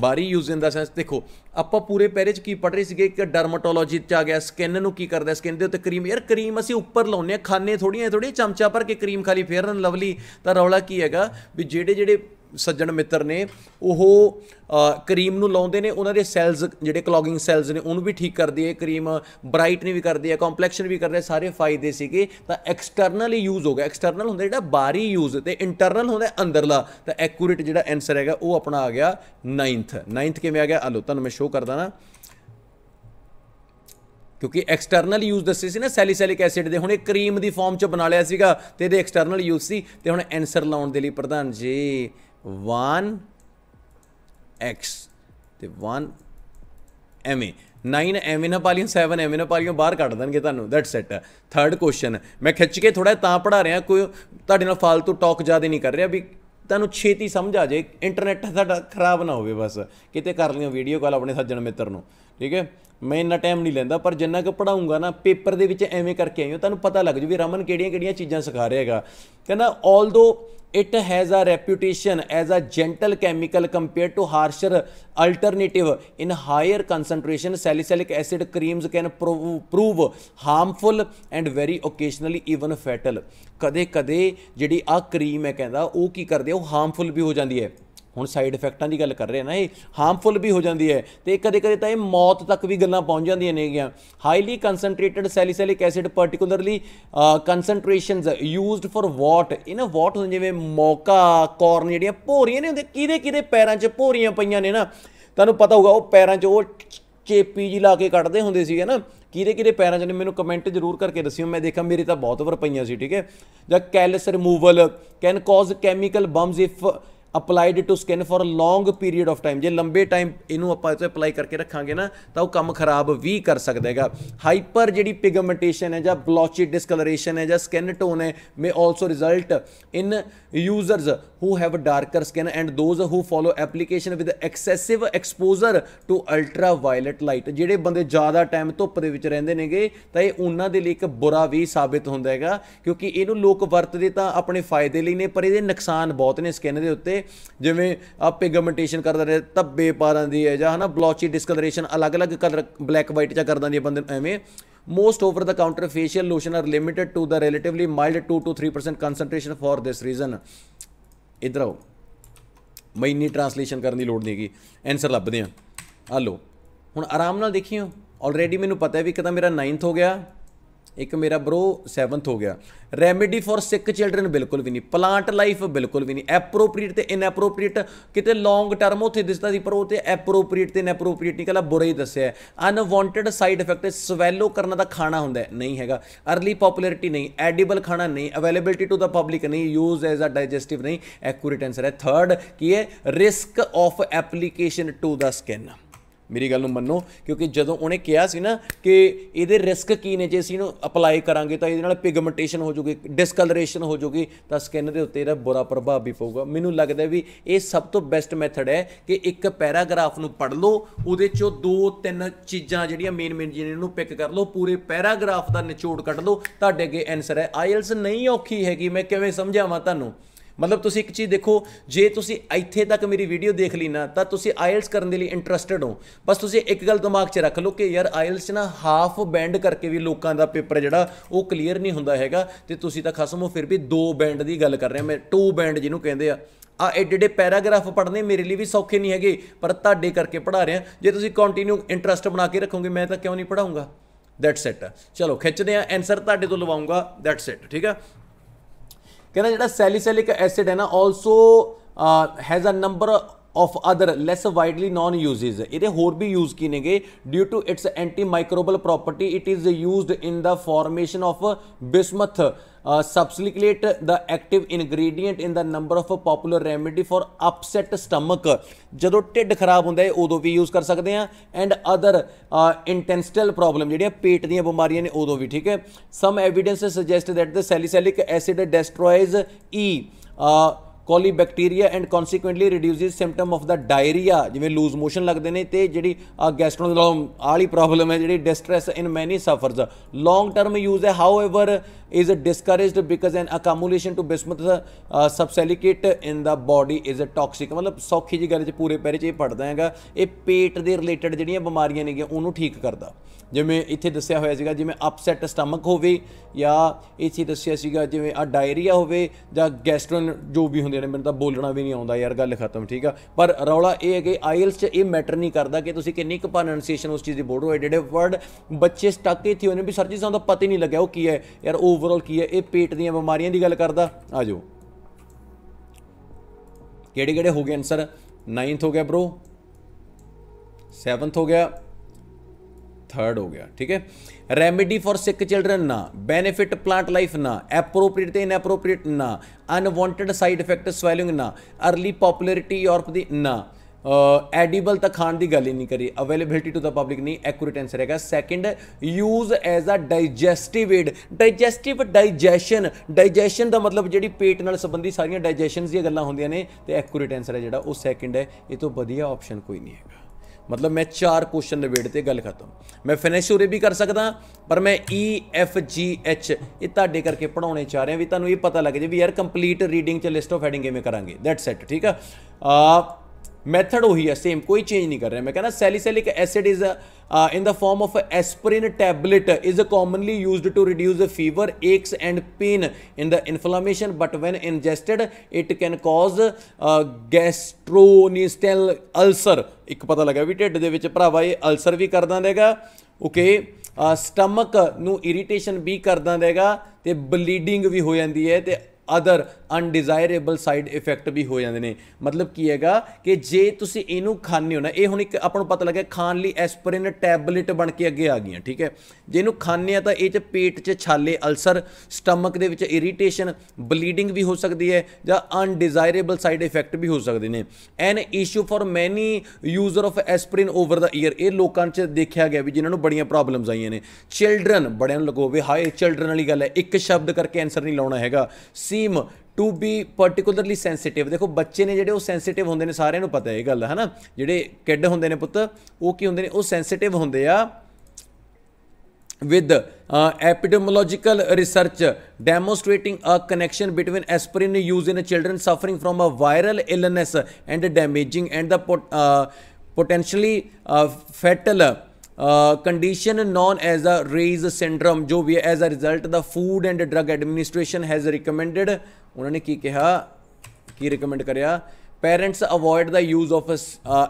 ਬਾਰੀ ਯੂਜ਼ ਇਨ ਦਾ ਸੈਂਸ ਦੇਖੋ ਆਪਾਂ ਪੂਰੇ ਪੈਰੇ ਚ ਕੀ ਪੜ ਰਹੇ ਸੀਗੇ ਕਿ ਡਰਮਟੋਲੋਜੀ ਚ ਆ ਗਿਆ ਸਕਿਨ ਨੂੰ ਕੀ ਕਰਦਾ ਸਕਿਨ ਦੇ ਉੱਤੇ ਕਰੀਮ ਯਾਰ ਕਰੀਮ ਅਸੀਂ ਉੱਪਰ ਲਾਉਨੇ ਆ ਖਾਣੇ ਥੋੜੀਆਂ ਥੋੜੀਆਂ ਚਮਚਾ ਭਰ ਕੇ ਕਰੀਮ ਖਾਲੀ ਫੇਰਨ ਲਵਲੀ ਤਾਂ ਰੌਲਾ ਕੀ ਹੈਗਾ ਵੀ ਜਿਹੜੇ ਜਿਹੜੇ ਸੱਜਣ ਮਿੱਤਰ ਨੇ ਉਹ ਕਰੀਮ ਨੂੰ ਲਾਉਂਦੇ ਨੇ ਉਹਨਾਂ ਦੇ ਸੈਲਸ ਜਿਹੜੇ ਕਲੋਗਿੰਗ ਸੈਲਸ ਨੇ ਉਹਨੂੰ ਵੀ ਠੀਕ ਕਰਦੀ ਹੈ ਕਰੀਮ ਬ੍ਰਾਈਟ ਨਹੀਂ ਵੀ ਕਰਦੀ ਹੈ ਕੰਪਲੈਕਸ਼ਨ ਵੀ ਕਰਦੀ ਹੈ ਸਾਰੇ ਫਾਇਦੇ ਸੀਗੇ ਤਾਂ ਐਕਸਟਰਨਲੀ ਯੂਜ਼ ਹੋ ਗਿਆ ਐਕਸਟਰਨਲ ਹੁੰਦਾ ਜਿਹੜਾ ਬਾਹਰੀ ਯੂਜ਼ ਤੇ ਇੰਟਰਨਲ ਹੁੰਦਾ ਅੰਦਰਲਾ ਤਾਂ ਐਕੂਰੇਟ ਜਿਹੜਾ ਆਨਸਰ ਹੈਗਾ ਉਹ ਆਪਣਾ ਆ ਗਿਆ 9th 9th ਕਿਵੇਂ ਆ ਗਿਆ ਆ ਲੋ ਤੁਹਾਨੂੰ ਮੈਂ ਸ਼ੋ ਕਰਦਾ ਨਾ ਕਿਉਂਕਿ ਐਕਸਟਰਨਲ ਯੂਜ਼ ਦੱਸੇ ਸੀ ਨਾ ਸੈਲੀਸੈਲਿਕ ਐਸਿਡ ਦੇ ਹੁਣ ਇਹ ਕਰੀਮ ਦੀ ਫਾਰਮ 'ਚ ਬਣਾ ਲਿਆ ਸੀਗਾ ਤੇ ਇਹਦੇ ਐਕਸਟਰਨਲ ਯੂਜ਼ ਸੀ ਤੇ ਹੁਣ ਆਨਸਰ ਲਾਉਣ ਦੇ ਲਈ ਪ੍ਰਧਾਨ ਜੀ 1x ਤੇ 1 ਐਵੇਂ 9 ਐਵੇਂ ਨਾ ਪਾਲੀਆਂ 7 ਐਵੇਂ ਨਾ ਪਾਲੀਓ ਬਾਹਰ ਕੱਢ ਦੇਣਗੇ ਤੁਹਾਨੂੰ ਦੈਟਸ ਇਟ ਥਰਡ ਕੁਐਸਚਨ ਮੈਂ ਖਿੱਚ ਕੇ ਥੋੜਾ ਤਾਂ ਪੜਾ ਰਿਹਾ ਕੋਈ ਤੁਹਾਡੇ ਨਾਲ ਫालतू ਟਾਕ ਜ਼ਿਆਦਾ ਨਹੀਂ ਕਰ ਰਿਹਾ ਵੀ ਤੁਹਾਨੂੰ ਛੇਤੀ ਸਮਝ ਆ ਜਾਏ ਇੰਟਰਨੈਟ ਤੁਹਾਡਾ ਖਰਾਬ ਨਾ ਹੋਵੇ ਬਸ ਕਿਤੇ ਕਰ ਲਿਓ ਵੀਡੀਓ ਕਾਲ ਆਪਣੇ ਸੱਜਣ ਮਿੱਤਰ ਨੂੰ ਠੀਕ ਹੈ ਮੈਂ ਇੰਨਾ ਟਾਈਮ ਨਹੀਂ ਲੈਂਦਾ ਪਰ ਜਿੰਨਾ ਕਿ ਪੜਾਉਂਗਾ ਨਾ ਪੇਪਰ ਦੇ ਵਿੱਚ ਐਵੇਂ ਕਰਕੇ ਆਈਓ ਤੁਹਾਨੂੰ ਪਤਾ ਲੱਗ ਜੂ ਵੀ ਰਮਨ ਕਿਹੜੀਆਂ ਕਿਹੜੀਆਂ ਚੀਜ਼ਾਂ ਸਿਖਾ ਰਿਹਾ ਹੈਗਾ ਕਹਿੰਦਾ although it has a reputation as a gentle chemical compare to harsher alternative in higher concentration salicylic acid creams can prove harmful and very occasionally even fatal ਕਦੇ ਕਦੇ ਜਿਹੜੀ ਆ ਕਰੀਮ ਹੈ ਕਹਿੰਦਾ ਉਹ ਕੀ ਕਰਦੀ ਹੈ ਉਹ ਹਾਰਮਫੁਲ ਵੀ ਹੋ ਜਾਂਦੀ ਹੈ ਹੁਣ ਸਾਈਡ ਇਫੈਕਟਾਂ ਦੀ ਗੱਲ ਕਰ ਰਹੇ ਨਾ ਇਹ ਹਾਰਮਫੁਲ ਵੀ ਹੋ ਜਾਂਦੀ ਹੈ ਤੇ ਕਦੇ ਕਦੇ ਤਾਂ ਇਹ ਮੌਤ ਤੱਕ ਵੀ ਗੱਲਾਂ ਪਹੁੰਚ ਜਾਂਦੀਆਂ ਨੇਗੀਆਂ highly concentrated salicylic acid particularly concentrations used for what in a what ਜਿਵੇਂ ਮੌਕਾ ਕੋਰਨ ਜਿਹੜੀਆਂ ਭੋਰੀਆਂ ਨੇ ਹੁੰਦੇ ਕਿਹਦੇ ਕਿਹਦੇ ਪੈਰਾਂ 'ਚ ਭੋਰੀਆਂ ਪਈਆਂ ਨੇ ਨਾ ਤੁਹਾਨੂੰ ਪਤਾ ਹੋਊਗਾ ਉਹ ਪੈਰਾਂ 'ਚ ਉਹ ਚੇਪੀ ਜੀ ਲਾ ਕੇ ਕੱਢਦੇ ਹੁੰਦੇ ਸੀਗੇ ਨਾ ਕਿਹਦੇ ਕਿਹਦੇ ਪੈਰਾਂ 'ਚ ਨੇ ਮੈਨੂੰ ਕਮੈਂਟ ਜ਼ਰੂਰ ਕਰਕੇ ਦੱਸਿਓ ਮੈਂ ਦੇਖਾਂ ਮੇਰੇ ਤਾਂ ਬਹੁਤ ਵਾਰ ਪਈਆਂ ਸੀ ਠੀਕ ਹੈ ਜਾਂ callus removal can cause chemical burns if applied to skin for long period of time ਜੇ ਲੰਬੇ ਟਾਈਮ ਇਹਨੂੰ ਆਪਾਂ ਇਸੇ ਅਪਲਾਈ ਕਰਕੇ ਰੱਖਾਂਗੇ ਨਾ ਤਾਂ ਉਹ ਕੰਮ ਖਰਾਬ ਵੀ ਕਰ ਸਕਦਾ ਹੈਗਾ ਹਾਈਪਰ ਜਿਹੜੀ ਪਿਗਮੈਂਟੇਸ਼ਨ ਹੈ ਜਾਂ ਬਲੌਚੀ ਡਿਸਕਲਰੇਸ਼ਨ ਹੈ ਜਾਂ ਸਕਿਨ ਟੋਨ ਹੈ may also result in users who have a darker skin and those who follow application with excessive exposure to ultra violet light ਜਿਹੜੇ ਬੰਦੇ ਜ਼ਿਆਦਾ ਟਾਈਮ ਧੁੱਪ ਦੇ ਵਿੱਚ ਰਹਿੰਦੇ ਨੇਗੇ ਤਾਂ ਇਹ ਉਹਨਾਂ ਦੇ ਲਈ ਇੱਕ ਬੁਰਾ ਵੀ ਸਾਬਿਤ ਹੁੰਦਾ ਹੈਗਾ ਕਿਉਂਕਿ ਇਹਨੂੰ ਲੋਕ ਵਰਤਦੇ ਤਾਂ ਆਪਣੇ ਫਾਇਦੇ ਲਈ ਨੇ ਪਰ ਇਹਦੇ ਨੁਕਸਾਨ ਬਹੁਤ ਨੇ ਸਕਿਨ ਦੇ ਉੱਤੇ ਜਿਵੇਂ ਆ ਪਿਗਮੈਂਟੇਸ਼ਨ ਕਰ ਦਿੰਦੇ ਧੱਬੇ ਪਾ ਦਿੰਦੀ ਹੈ ਜਾਂ ਹਨਾ ਬਲੌਚੀ ਡਿਸਕਲਰੇਸ਼ਨ ਅਲੱਗ-ਅਲੱਗ ਕਲਰ ਬਲੈਕ ਵਾਈਟ ਚਾ ਕਰ ਦਿੰਦੀ ਹੈ ਬੰਦੇ ਐਵੇਂ most over the counter facial lotion are limited to the relatively mild 2 to 3% concentration for this reason ਇਧਰ ਆਓ ਮੈਂ ਇਨੀ ਟ੍ਰਾਂਸਲੇਸ਼ਨ ਕਰਨ ਦੀ ਲੋੜ ਨਹੀਂ ਹੈਗੀ ਆਨਸਰ ਲੱਭਦੇ ਆ ਆ ਲੋ ਹੁਣ ਆਰਾਮ ਨਾਲ ਦੇਖਿਓ ਆਲਰੇਡੀ ਮੈਨੂੰ ਪਤਾ ਹੈ ਵੀ ਇੱਕ ਤਾਂ ਮੇਰਾ 9th ਹੋ ਗਿਆ ਇੱਕ ਮੇਰਾ ਬ్రో 7th ਹੋ ਗਿਆ ਰੈਮੇਡੀ ਫॉर ਸਿਕ ਚਿਲड्रन ਬਿਲਕੁਲ ਵੀ ਨਹੀਂ ਪਲਾਂਟ ਲਾਈਫ ਬਿਲਕੁਲ ਵੀ ਨਹੀਂ ਐਪਰੋਪ੍ਰੀਏਟ ਤੇ ਇਨਐਪਰੋਪ੍ਰੀਏਟ ਕਿਤੇ ਲੌਂਗ ਟਰਮ ਉਥੇ ਦਿਸਦਾ ਸੀ ਪਰ ਉਹ ਤੇ ਐਪਰੋਪ੍ਰੀਏਟ ਤੇ ਇਨਐਪਰੋਪ੍ਰੀਏਟ ਨਹੀਂ ਕਹਿੰਦਾ ਬੁਰਾ ਹੀ ਦੱਸਿਆ ਅਨਵਾਂਟਡ ਸਾਈਡ ਇਫੈਕਟ ਸਵੈਲੋ ਕਰਨ ਦਾ ਖਾਣਾ ਹੁੰਦਾ ਨਹੀਂ ਹੈਗਾ अर्ਲੀ ਪਪੂਲੈਰਿਟੀ ਨਹੀਂ ਐਡੀਬਲ ਖਾਣਾ ਨਹੀਂ ਅਵੇਲੇਬਿਲਟੀ ਟੂ ਦਾ ਪਬਲਿਕ ਨਹੀਂ ਯੂਜ਼ ਐਜ਼ ਅ ਡਾਈਜੈਸਟਿਵ ਨਹੀਂ ਐਕੂਰੇਟ ਆਨਸਰ ਹੈ ਥਰਡ ਕੀ ਹੈ risk of application to the skin ਮੇਰੀ ਗੱਲ ਨੂੰ ਮੰਨੋ ਕਿਉਂਕਿ ਜਦੋਂ ਉਹਨੇ ਕਿਹਾ ਸੀ ਨਾ ਕਿ ਇਹਦੇ ਰਿਸਕ ਕੀ ਨੇ ਜੇ ਅਸੀਂ ਇਹਨੂੰ ਅਪਲਾਈ ਕਰਾਂਗੇ ਤਾਂ ਇਹਦੇ ਨਾਲ ਪਿਗਮੈਂਟੇਸ਼ਨ ਹੋ ਜੂਗੀ ਡਿਸਕਲਰੇਸ਼ਨ ਹੋ ਜੂਗੀ ਤਾਂ ਸਕਿਨ ਦੇ ਉੱਤੇ ਇਹਦਾ ਬੁਰਾ ਪ੍ਰਭਾਵ ਵੀ ਪਊਗਾ ਮੈਨੂੰ ਲੱਗਦਾ ਵੀ ਇਹ ਸਭ ਤੋਂ ਬੈਸਟ ਮੈਥਡ ਹੈ ਕਿ ਇੱਕ ਪੈਰਾਗ੍ਰਾਫ ਨੂੰ ਪੜ੍ਹ ਲਓ ਉਹਦੇ ਚੋਂ ਦੋ ਤਿੰਨ ਚੀਜ਼ਾਂ ਜਿਹੜੀਆਂ ਮੇਨ ਮੇਨ ਜਿਹਨਾਂ ਨੂੰ ਪਿਕ ਕਰ ਲਓ ਪੂਰੇ ਪੈਰਾਗ੍ਰਾਫ ਦਾ ਨਿਚੋੜ ਕੱਢ ਲਓ ਤੁਹਾਡੇ ਅੱਗੇ ਆਨਸਰ ਹੈ ਆਇਲਸ ਨਹੀਂ ਔਖੀ ਹੈਗੀ ਮੈਂ ਕਿਵੇਂ ਸਮਝਾਵਾਂ ਤੁਹਾਨੂੰ ਮਤਲਬ ਤੁਸੀਂ ਇੱਕ ਚੀਜ਼ ਦੇਖੋ ਜੇ ਤੁਸੀਂ ਇੱਥੇ ਤੱਕ ਮੇਰੀ ਵੀਡੀਓ ਦੇਖ ਲਈ ਨਾ ਤਾਂ ਤੁਸੀਂ ਆਇਲਸ ਕਰਨ ਦੇ ਲਈ ਇੰਟਰਸਟਿਡ ਹੋ ਬਸ ਤੁਸੀਂ ਇੱਕ ਗੱਲ ਦਿਮਾਗ 'ਚ ਰੱਖ ਲਓ ਕਿ ਯਾਰ ਆਇਲਸ 'ਚ ਨਾ ਹਾਫ ਬੈਂਡ ਕਰਕੇ ਵੀ ਲੋਕਾਂ ਦਾ ਪੇਪਰ ਜਿਹੜਾ ਉਹ ਕਲੀਅਰ ਨਹੀਂ ਹੁੰਦਾ ਹੈਗਾ ਤੇ ਤੁਸੀਂ ਤਾਂ ਖਸਮੋ ਫਿਰ ਵੀ ਦੋ ਬੈਂਡ ਦੀ ਗੱਲ ਕਰ ਰਹੇ ਮੈਂ ਟੂ ਬੈਂਡ ਜਿਹਨੂੰ ਕਹਿੰਦੇ ਆ ਆ ਐਡੇ ਪੈਰਾਗ੍ਰਾਫ ਪੜ੍ਹਨੇ ਮੇਰੇ ਲਈ ਵੀ ਸੌਖੇ ਨਹੀਂ ਹੈਗੇ ਪਰ ਤੁਹਾਡੇ ਕਰਕੇ ਪੜ੍ਹਾ ਰਿਹਾ ਜੇ ਤੁਸੀਂ ਕੰਟੀਨਿਊ ਇੰਟਰਸਟ ਬਣਾ ਕੇ ਰੱਖੋਗੇ ਮੈਂ ਤਾਂ ਕਿਉਂ ਨਹੀਂ ਪੜਾਉਂਗਾ ਦੈਟਸ ਇਟ ਚਲੋ ਖਿੱਚਦੇ ਆ ਆਨਸਰ ਤੁਹਾਡੇ ਤੋਂ ਲਵਾਉਂਗਾ ਦੈਟਸ ਇਟ ਠੀਕ ਆ ਕਹਿੰਦਾ ਜਿਹੜਾ ਸੈਲੀਸਿਲਿਕ ਐਸਿਡ ਹੈ ਨਾ also has a number of other less widely known uses ਇਹਦੇ ਹੋਰ ਵੀ ਯੂਜ਼ ਕੀ ਨੇਗੇ due to its anti microbial property it is used in the formation of bismuth subsalicylate the active ingredient in the number of popular remedy for upset stomach ਜਦੋਂ ਢਿੱਡ ਖਰਾਬ ਹੁੰਦਾ ਹੈ ਉਦੋਂ ਵੀ ਯੂਜ਼ ਕਰ ਸਕਦੇ ਆ ਐਂਡ ਅਦਰ ਇੰਟੈਂਸਟਲ ਪ੍ਰੋਬਲਮ ਜਿਹੜੀਆਂ ਪੇਟ ਦੀਆਂ ਬਿਮਾਰੀਆਂ ਨੇ ਉਦੋਂ ਵੀ ਠੀਕ ਹੈ some evidence suggest that the salicylic acid destroys E coli bacteria and consequently reduces symptom of the diarrhoea ਜਿਵੇਂ ਲੂਜ਼ ਮੋਸ਼ਨ ਲੱਗਦੇ ਨੇ ਤੇ ਜਿਹੜੀ ਗੈਸਟ੍ਰੋਨੋਲੋਮ ਆਲੀ ਪ੍ਰੋਬਲਮ ਹੈ ਜਿਹੜੀ ਡਿਸਟ੍ਰੈਸ ਇਨ ਮੈਨੀ ਸਫਰਸ ਲੌਂਗ ਟਰਮ ਯੂਜ਼ ਹੈ however is a discouraged because an accumulation to bismuth subsalicylate in the body is a toxic ਮਤਲਬ ਸੌਖੀ ਜੀ ਗੱਲ ਚ ਪੂਰੇ ਪੈਰੇ ਚ ਇਹ ਪੜਦਾ ਹੈਗਾ ਇਹ ਪੇਟ ਦੇ ਰਿਲੇਟਡ ਜਿਹੜੀਆਂ ਬਿਮਾਰੀਆਂ ਨੇਗੀਆਂ ਉਹਨੂੰ ਠੀਕ ਕਰਦਾ ਜਿਵੇਂ ਇੱਥੇ ਦੱਸਿਆ ਹੋਇਆ ਸੀਗਾ ਜਿਵੇਂ ਅਪਸੈਟ ਸਟਮਕ ਹੋਵੇ ਜਾਂ ਇੱਥੇ ਦੱਸਿਆ ਸੀਗਾ ਜਿਵੇਂ ਆ ਡਾਇਰੀਆ ਹੋਵੇ ਜਾਂ ਗੈਸਟਰਨ ਜੋ ਵੀ ਹੁੰਦੇ ਨੇ ਮੈਨੂੰ ਤਾਂ ਬੋਲਣਾ ਵੀ ਨਹੀਂ ਆਉਂਦਾ ਯਾਰ ਗੱਲ ਖਤਮ ਠੀਕ ਆ ਪਰ ਰੌਲਾ ਇਹ ਹੈ ਕਿ ਆਇਲਸ 'ਚ ਇਹ ਮੈਟਰ ਨਹੀਂ ਕਰਦਾ ਕਿ ਤੁਸੀਂ ਕਿੰਨੀ ਕੁ ਪ੍ਰੋਨਾਂਸੀਏਸ਼ਨ ਉਸ ਚੀਜ਼ ਦੀ ਬੋਲ ਰਹੇ ਹੋ ਜਿਹੜੇ ਵਰਡ ਬੱਚੇ ਸਟੱਕ ਇੱਥੇ ਉਹਨੇ ਵੀ ਸਰ ਜੀ ਸਾਨੂੰ ਪਤਾ ਹੀ ਨਹੀਂ ਲੱਗਿਆ ਉਹ ਕੀ ਹੈ ਯਾਰ ਓਵਰਆਲ ਕੀ ਹੈ ਇਹ ਪੇਟ ਦੀਆਂ ਬਿਮਾਰੀਆਂ ਦੀ ਗੱਲ ਕਰਦਾ ਆਜੋ ਕਿਹੜੇ ਕਿਹੜੇ ਹੋ ਗਏ ਆਨਸਰ 9th ਹੋ ਗਿਆ ਬ੍ਰੋ 7th ਹੋ ਗਿਆ थर्ड हो गया ठीक है रेमेडी फॉर सिक चिल्ड्रन ना बेनिफिट प्लांट लाइफ ना एप्रोप्रिएट ਤੇ इनएप्रोप्रिएट ना अनवांटेड साइड ਇਫੈਕਟ स्वेलिंग ना अर्ली ਪਪੂਲੈਰਿਟੀ ਯੂਰਪ ਦੀ ਨਾ ਐਡੀਬਲ ਤਾਂ ਖਾਣ ਦੀ ਗੱਲ ਹੀ ਨਹੀਂ ਕਰੀ ਅਵੇਲੇਬਿਲਟੀ ਟੂ ਦਾ ਪਬਲਿਕ ਨਹੀਂ ਐਕੂਰੇਟ ਆਨਸਰ ਹੈਗਾ second use as a digestive aid digestive digestion digestion ਦਾ ਮਤਲਬ ਜਿਹੜੀ ਪੇਟ ਨਾਲ ਸੰਬੰਧੀ ਸਾਰੀਆਂ ਡਾਈਜੈਸ਼ਨਸ ਦੀਆਂ ਗੱਲਾਂ ਹੁੰਦੀਆਂ ਨੇ ਤੇ ਐਕੂਰੇਟ ਆਨਸਰ ਹੈ ਜਿਹੜਾ ਉਹ ਸੈਕੰਡ ਹੈ ਇਹ ਤੋਂ ਵਧੀਆ ਆਪਸ਼ਨ ਕੋਈ ਨਹੀਂ ਹੈਗਾ ਮਤਲਬ ਮੈਂ ਚਾਰ ਕੁਐਸਚਨ ਨਵੇੜ ਤੇ ਗੱਲ ਖਤਮ ਮੈਂ ਫਿਨਿਸ਼ ਹੋਰੇ ਵੀ ਕਰ ਸਕਦਾ ਪਰ ਮੈਂ E F G H ਇਹ ਤੁਹਾਡੇ ਕਰਕੇ ਪੜਾਉਣੇ ਚਾਹ ਰਿਹਾ ਵੀ ਤੁਹਾਨੂੰ ਇਹ ਪਤਾ ਲੱਗ ਜੇ ਵੀ ਯਾਰ ਕੰਪਲੀਟ ਰੀਡਿੰਗ ਚ ਲਿਸਟ ਆਫ ਹੈਡਿੰਗ ਕਿਵੇਂ ਕਰਾਂਗੇ ਦੈਟਸ ਇਟ ਠੀਕ ਆ ਮੈਥਡ ਉਹੀ ਹੈ ਸੇਮ ਕੋਈ ਚੇਂਜ ਨਹੀਂ ਕਰ ਰਿਹਾ ਮੈਂ ਕਹਿੰਦਾ salicylic acid is a uh, in the form of aspirin tablet is commonly used to reduce the fever, aches and pain in the inflammation but when ingested it can cause uh, gastrointestinal ulcer ਇੱਕ ਪਤਾ ਲੱਗਾ ਵੀ ਢਿੱਡ ਦੇ ਵਿੱਚ ਭਰਾਵਾ ਇਹ ulcer ਵੀ ਕਰ ਦਿੰਦੇਗਾ okay ਸਟਮਕ ਨੂੰ ਇਰੀਟੇਸ਼ਨ ਵੀ ਕਰ ਦਿੰਦੇਗਾ ਤੇ ਬਲੀਡਿੰਗ ਵੀ ਹੋ ਜਾਂਦੀ ਹੈ ਤੇ ਅਦਰ ਅਨਡਿਜ਼ਾਇਰੇਬਲ ਸਾਈਡ ਇਫੈਕਟ ਵੀ ਹੋ ਜਾਂਦੇ ਨੇ ਮਤਲਬ ਕੀ ਹੈਗਾ ਕਿ ਜੇ ਤੁਸੀਂ ਇਹਨੂੰ ਖਾਣੇ ਹੋ ਨਾ ਇਹ ਹੁਣ ਇੱਕ ਆਪਾਂ ਨੂੰ ਪਤਾ ਲੱਗਿਆ ਖਾਣ ਲਈ ਐਸਪੀਰਿਨ ਟੈਬਲੇਟ ਬਣ ਕੇ ਅੱਗੇ ਆ ਗਈਆਂ ਠੀਕ ਹੈ ਜੇ ਇਹਨੂੰ ਖਾਣੇ ਆ ਤਾਂ ਇਹ ਚ ਪੇਟ 'ਚ ਛਾਲੇ ਅਲਸਰ ਸਟਮਕ ਦੇ ਵਿੱਚ ਇਰੀਟੇਸ਼ਨ ਬਲੀਡਿੰਗ ਵੀ ਹੋ ਸਕਦੀ ਹੈ ਜਾਂ ਅਨਡਿਜ਼ਾਇਰੇਬਲ ਸਾਈਡ ਇਫੈਕਟ ਵੀ ਹੋ ਸਕਦੇ ਨੇ an issue for many user of aspirin over the year ਇਹ ਲੋਕਾਂ 'ਚ ਦੇਖਿਆ ਗਿਆ ਵੀ ਜਿਨ੍ਹਾਂ ਨੂੰ ਬੜੀਆਂ ਪ੍ਰੋਬਲਮਸ ਆਈਆਂ ਨੇ ਚਿਲਡਰਨ ਬੜਿਆਂ ਨੂੰ ਲੱਗੋਵੇ ਹਾਏ ਚਿਲਡਰਨ ਵਾਲੀ ਗੱਲ ਹੈ ਇੱਕ ਸ਼ਬਦ ਕਰਕੇ ਆਨਸਰ ਨਹੀਂ ਲਾਉਣਾ ਹੈਗਾ seem to be particularly sensitive ਦੇਖੋ ਬੱਚੇ ਨੇ ਜਿਹੜੇ ਉਹ ਸੈਂਸਿਟਿਵ ਹੁੰਦੇ ਨੇ ਸਾਰਿਆਂ ਨੂੰ ਪਤਾ ਹੈ ਇਹ ਗੱਲ ਹੈ ਨਾ ਜਿਹੜੇ ਕਿੱਡ ਹੁੰਦੇ ਨੇ ਪੁੱਤ ਉਹ ਕੀ ਹੁੰਦੇ ਨੇ ਉਹ ਸੈਂਸਿਟਿਵ ਹੁੰਦੇ ਆ with uh, epidemiological research demonstrating a connection between aspirin use in children suffering from a viral illness and damaging and the pot, uh, potentially uh, fatal condition known as a Reye's syndrome ਜੋ ਵੀ as a result the Food and Drug Administration has recommended ਉਹਨਾਂ ਨੇ ਕੀ ਕਿਹਾ ਕੀ recommend ਕਰਿਆ parents avoid the use of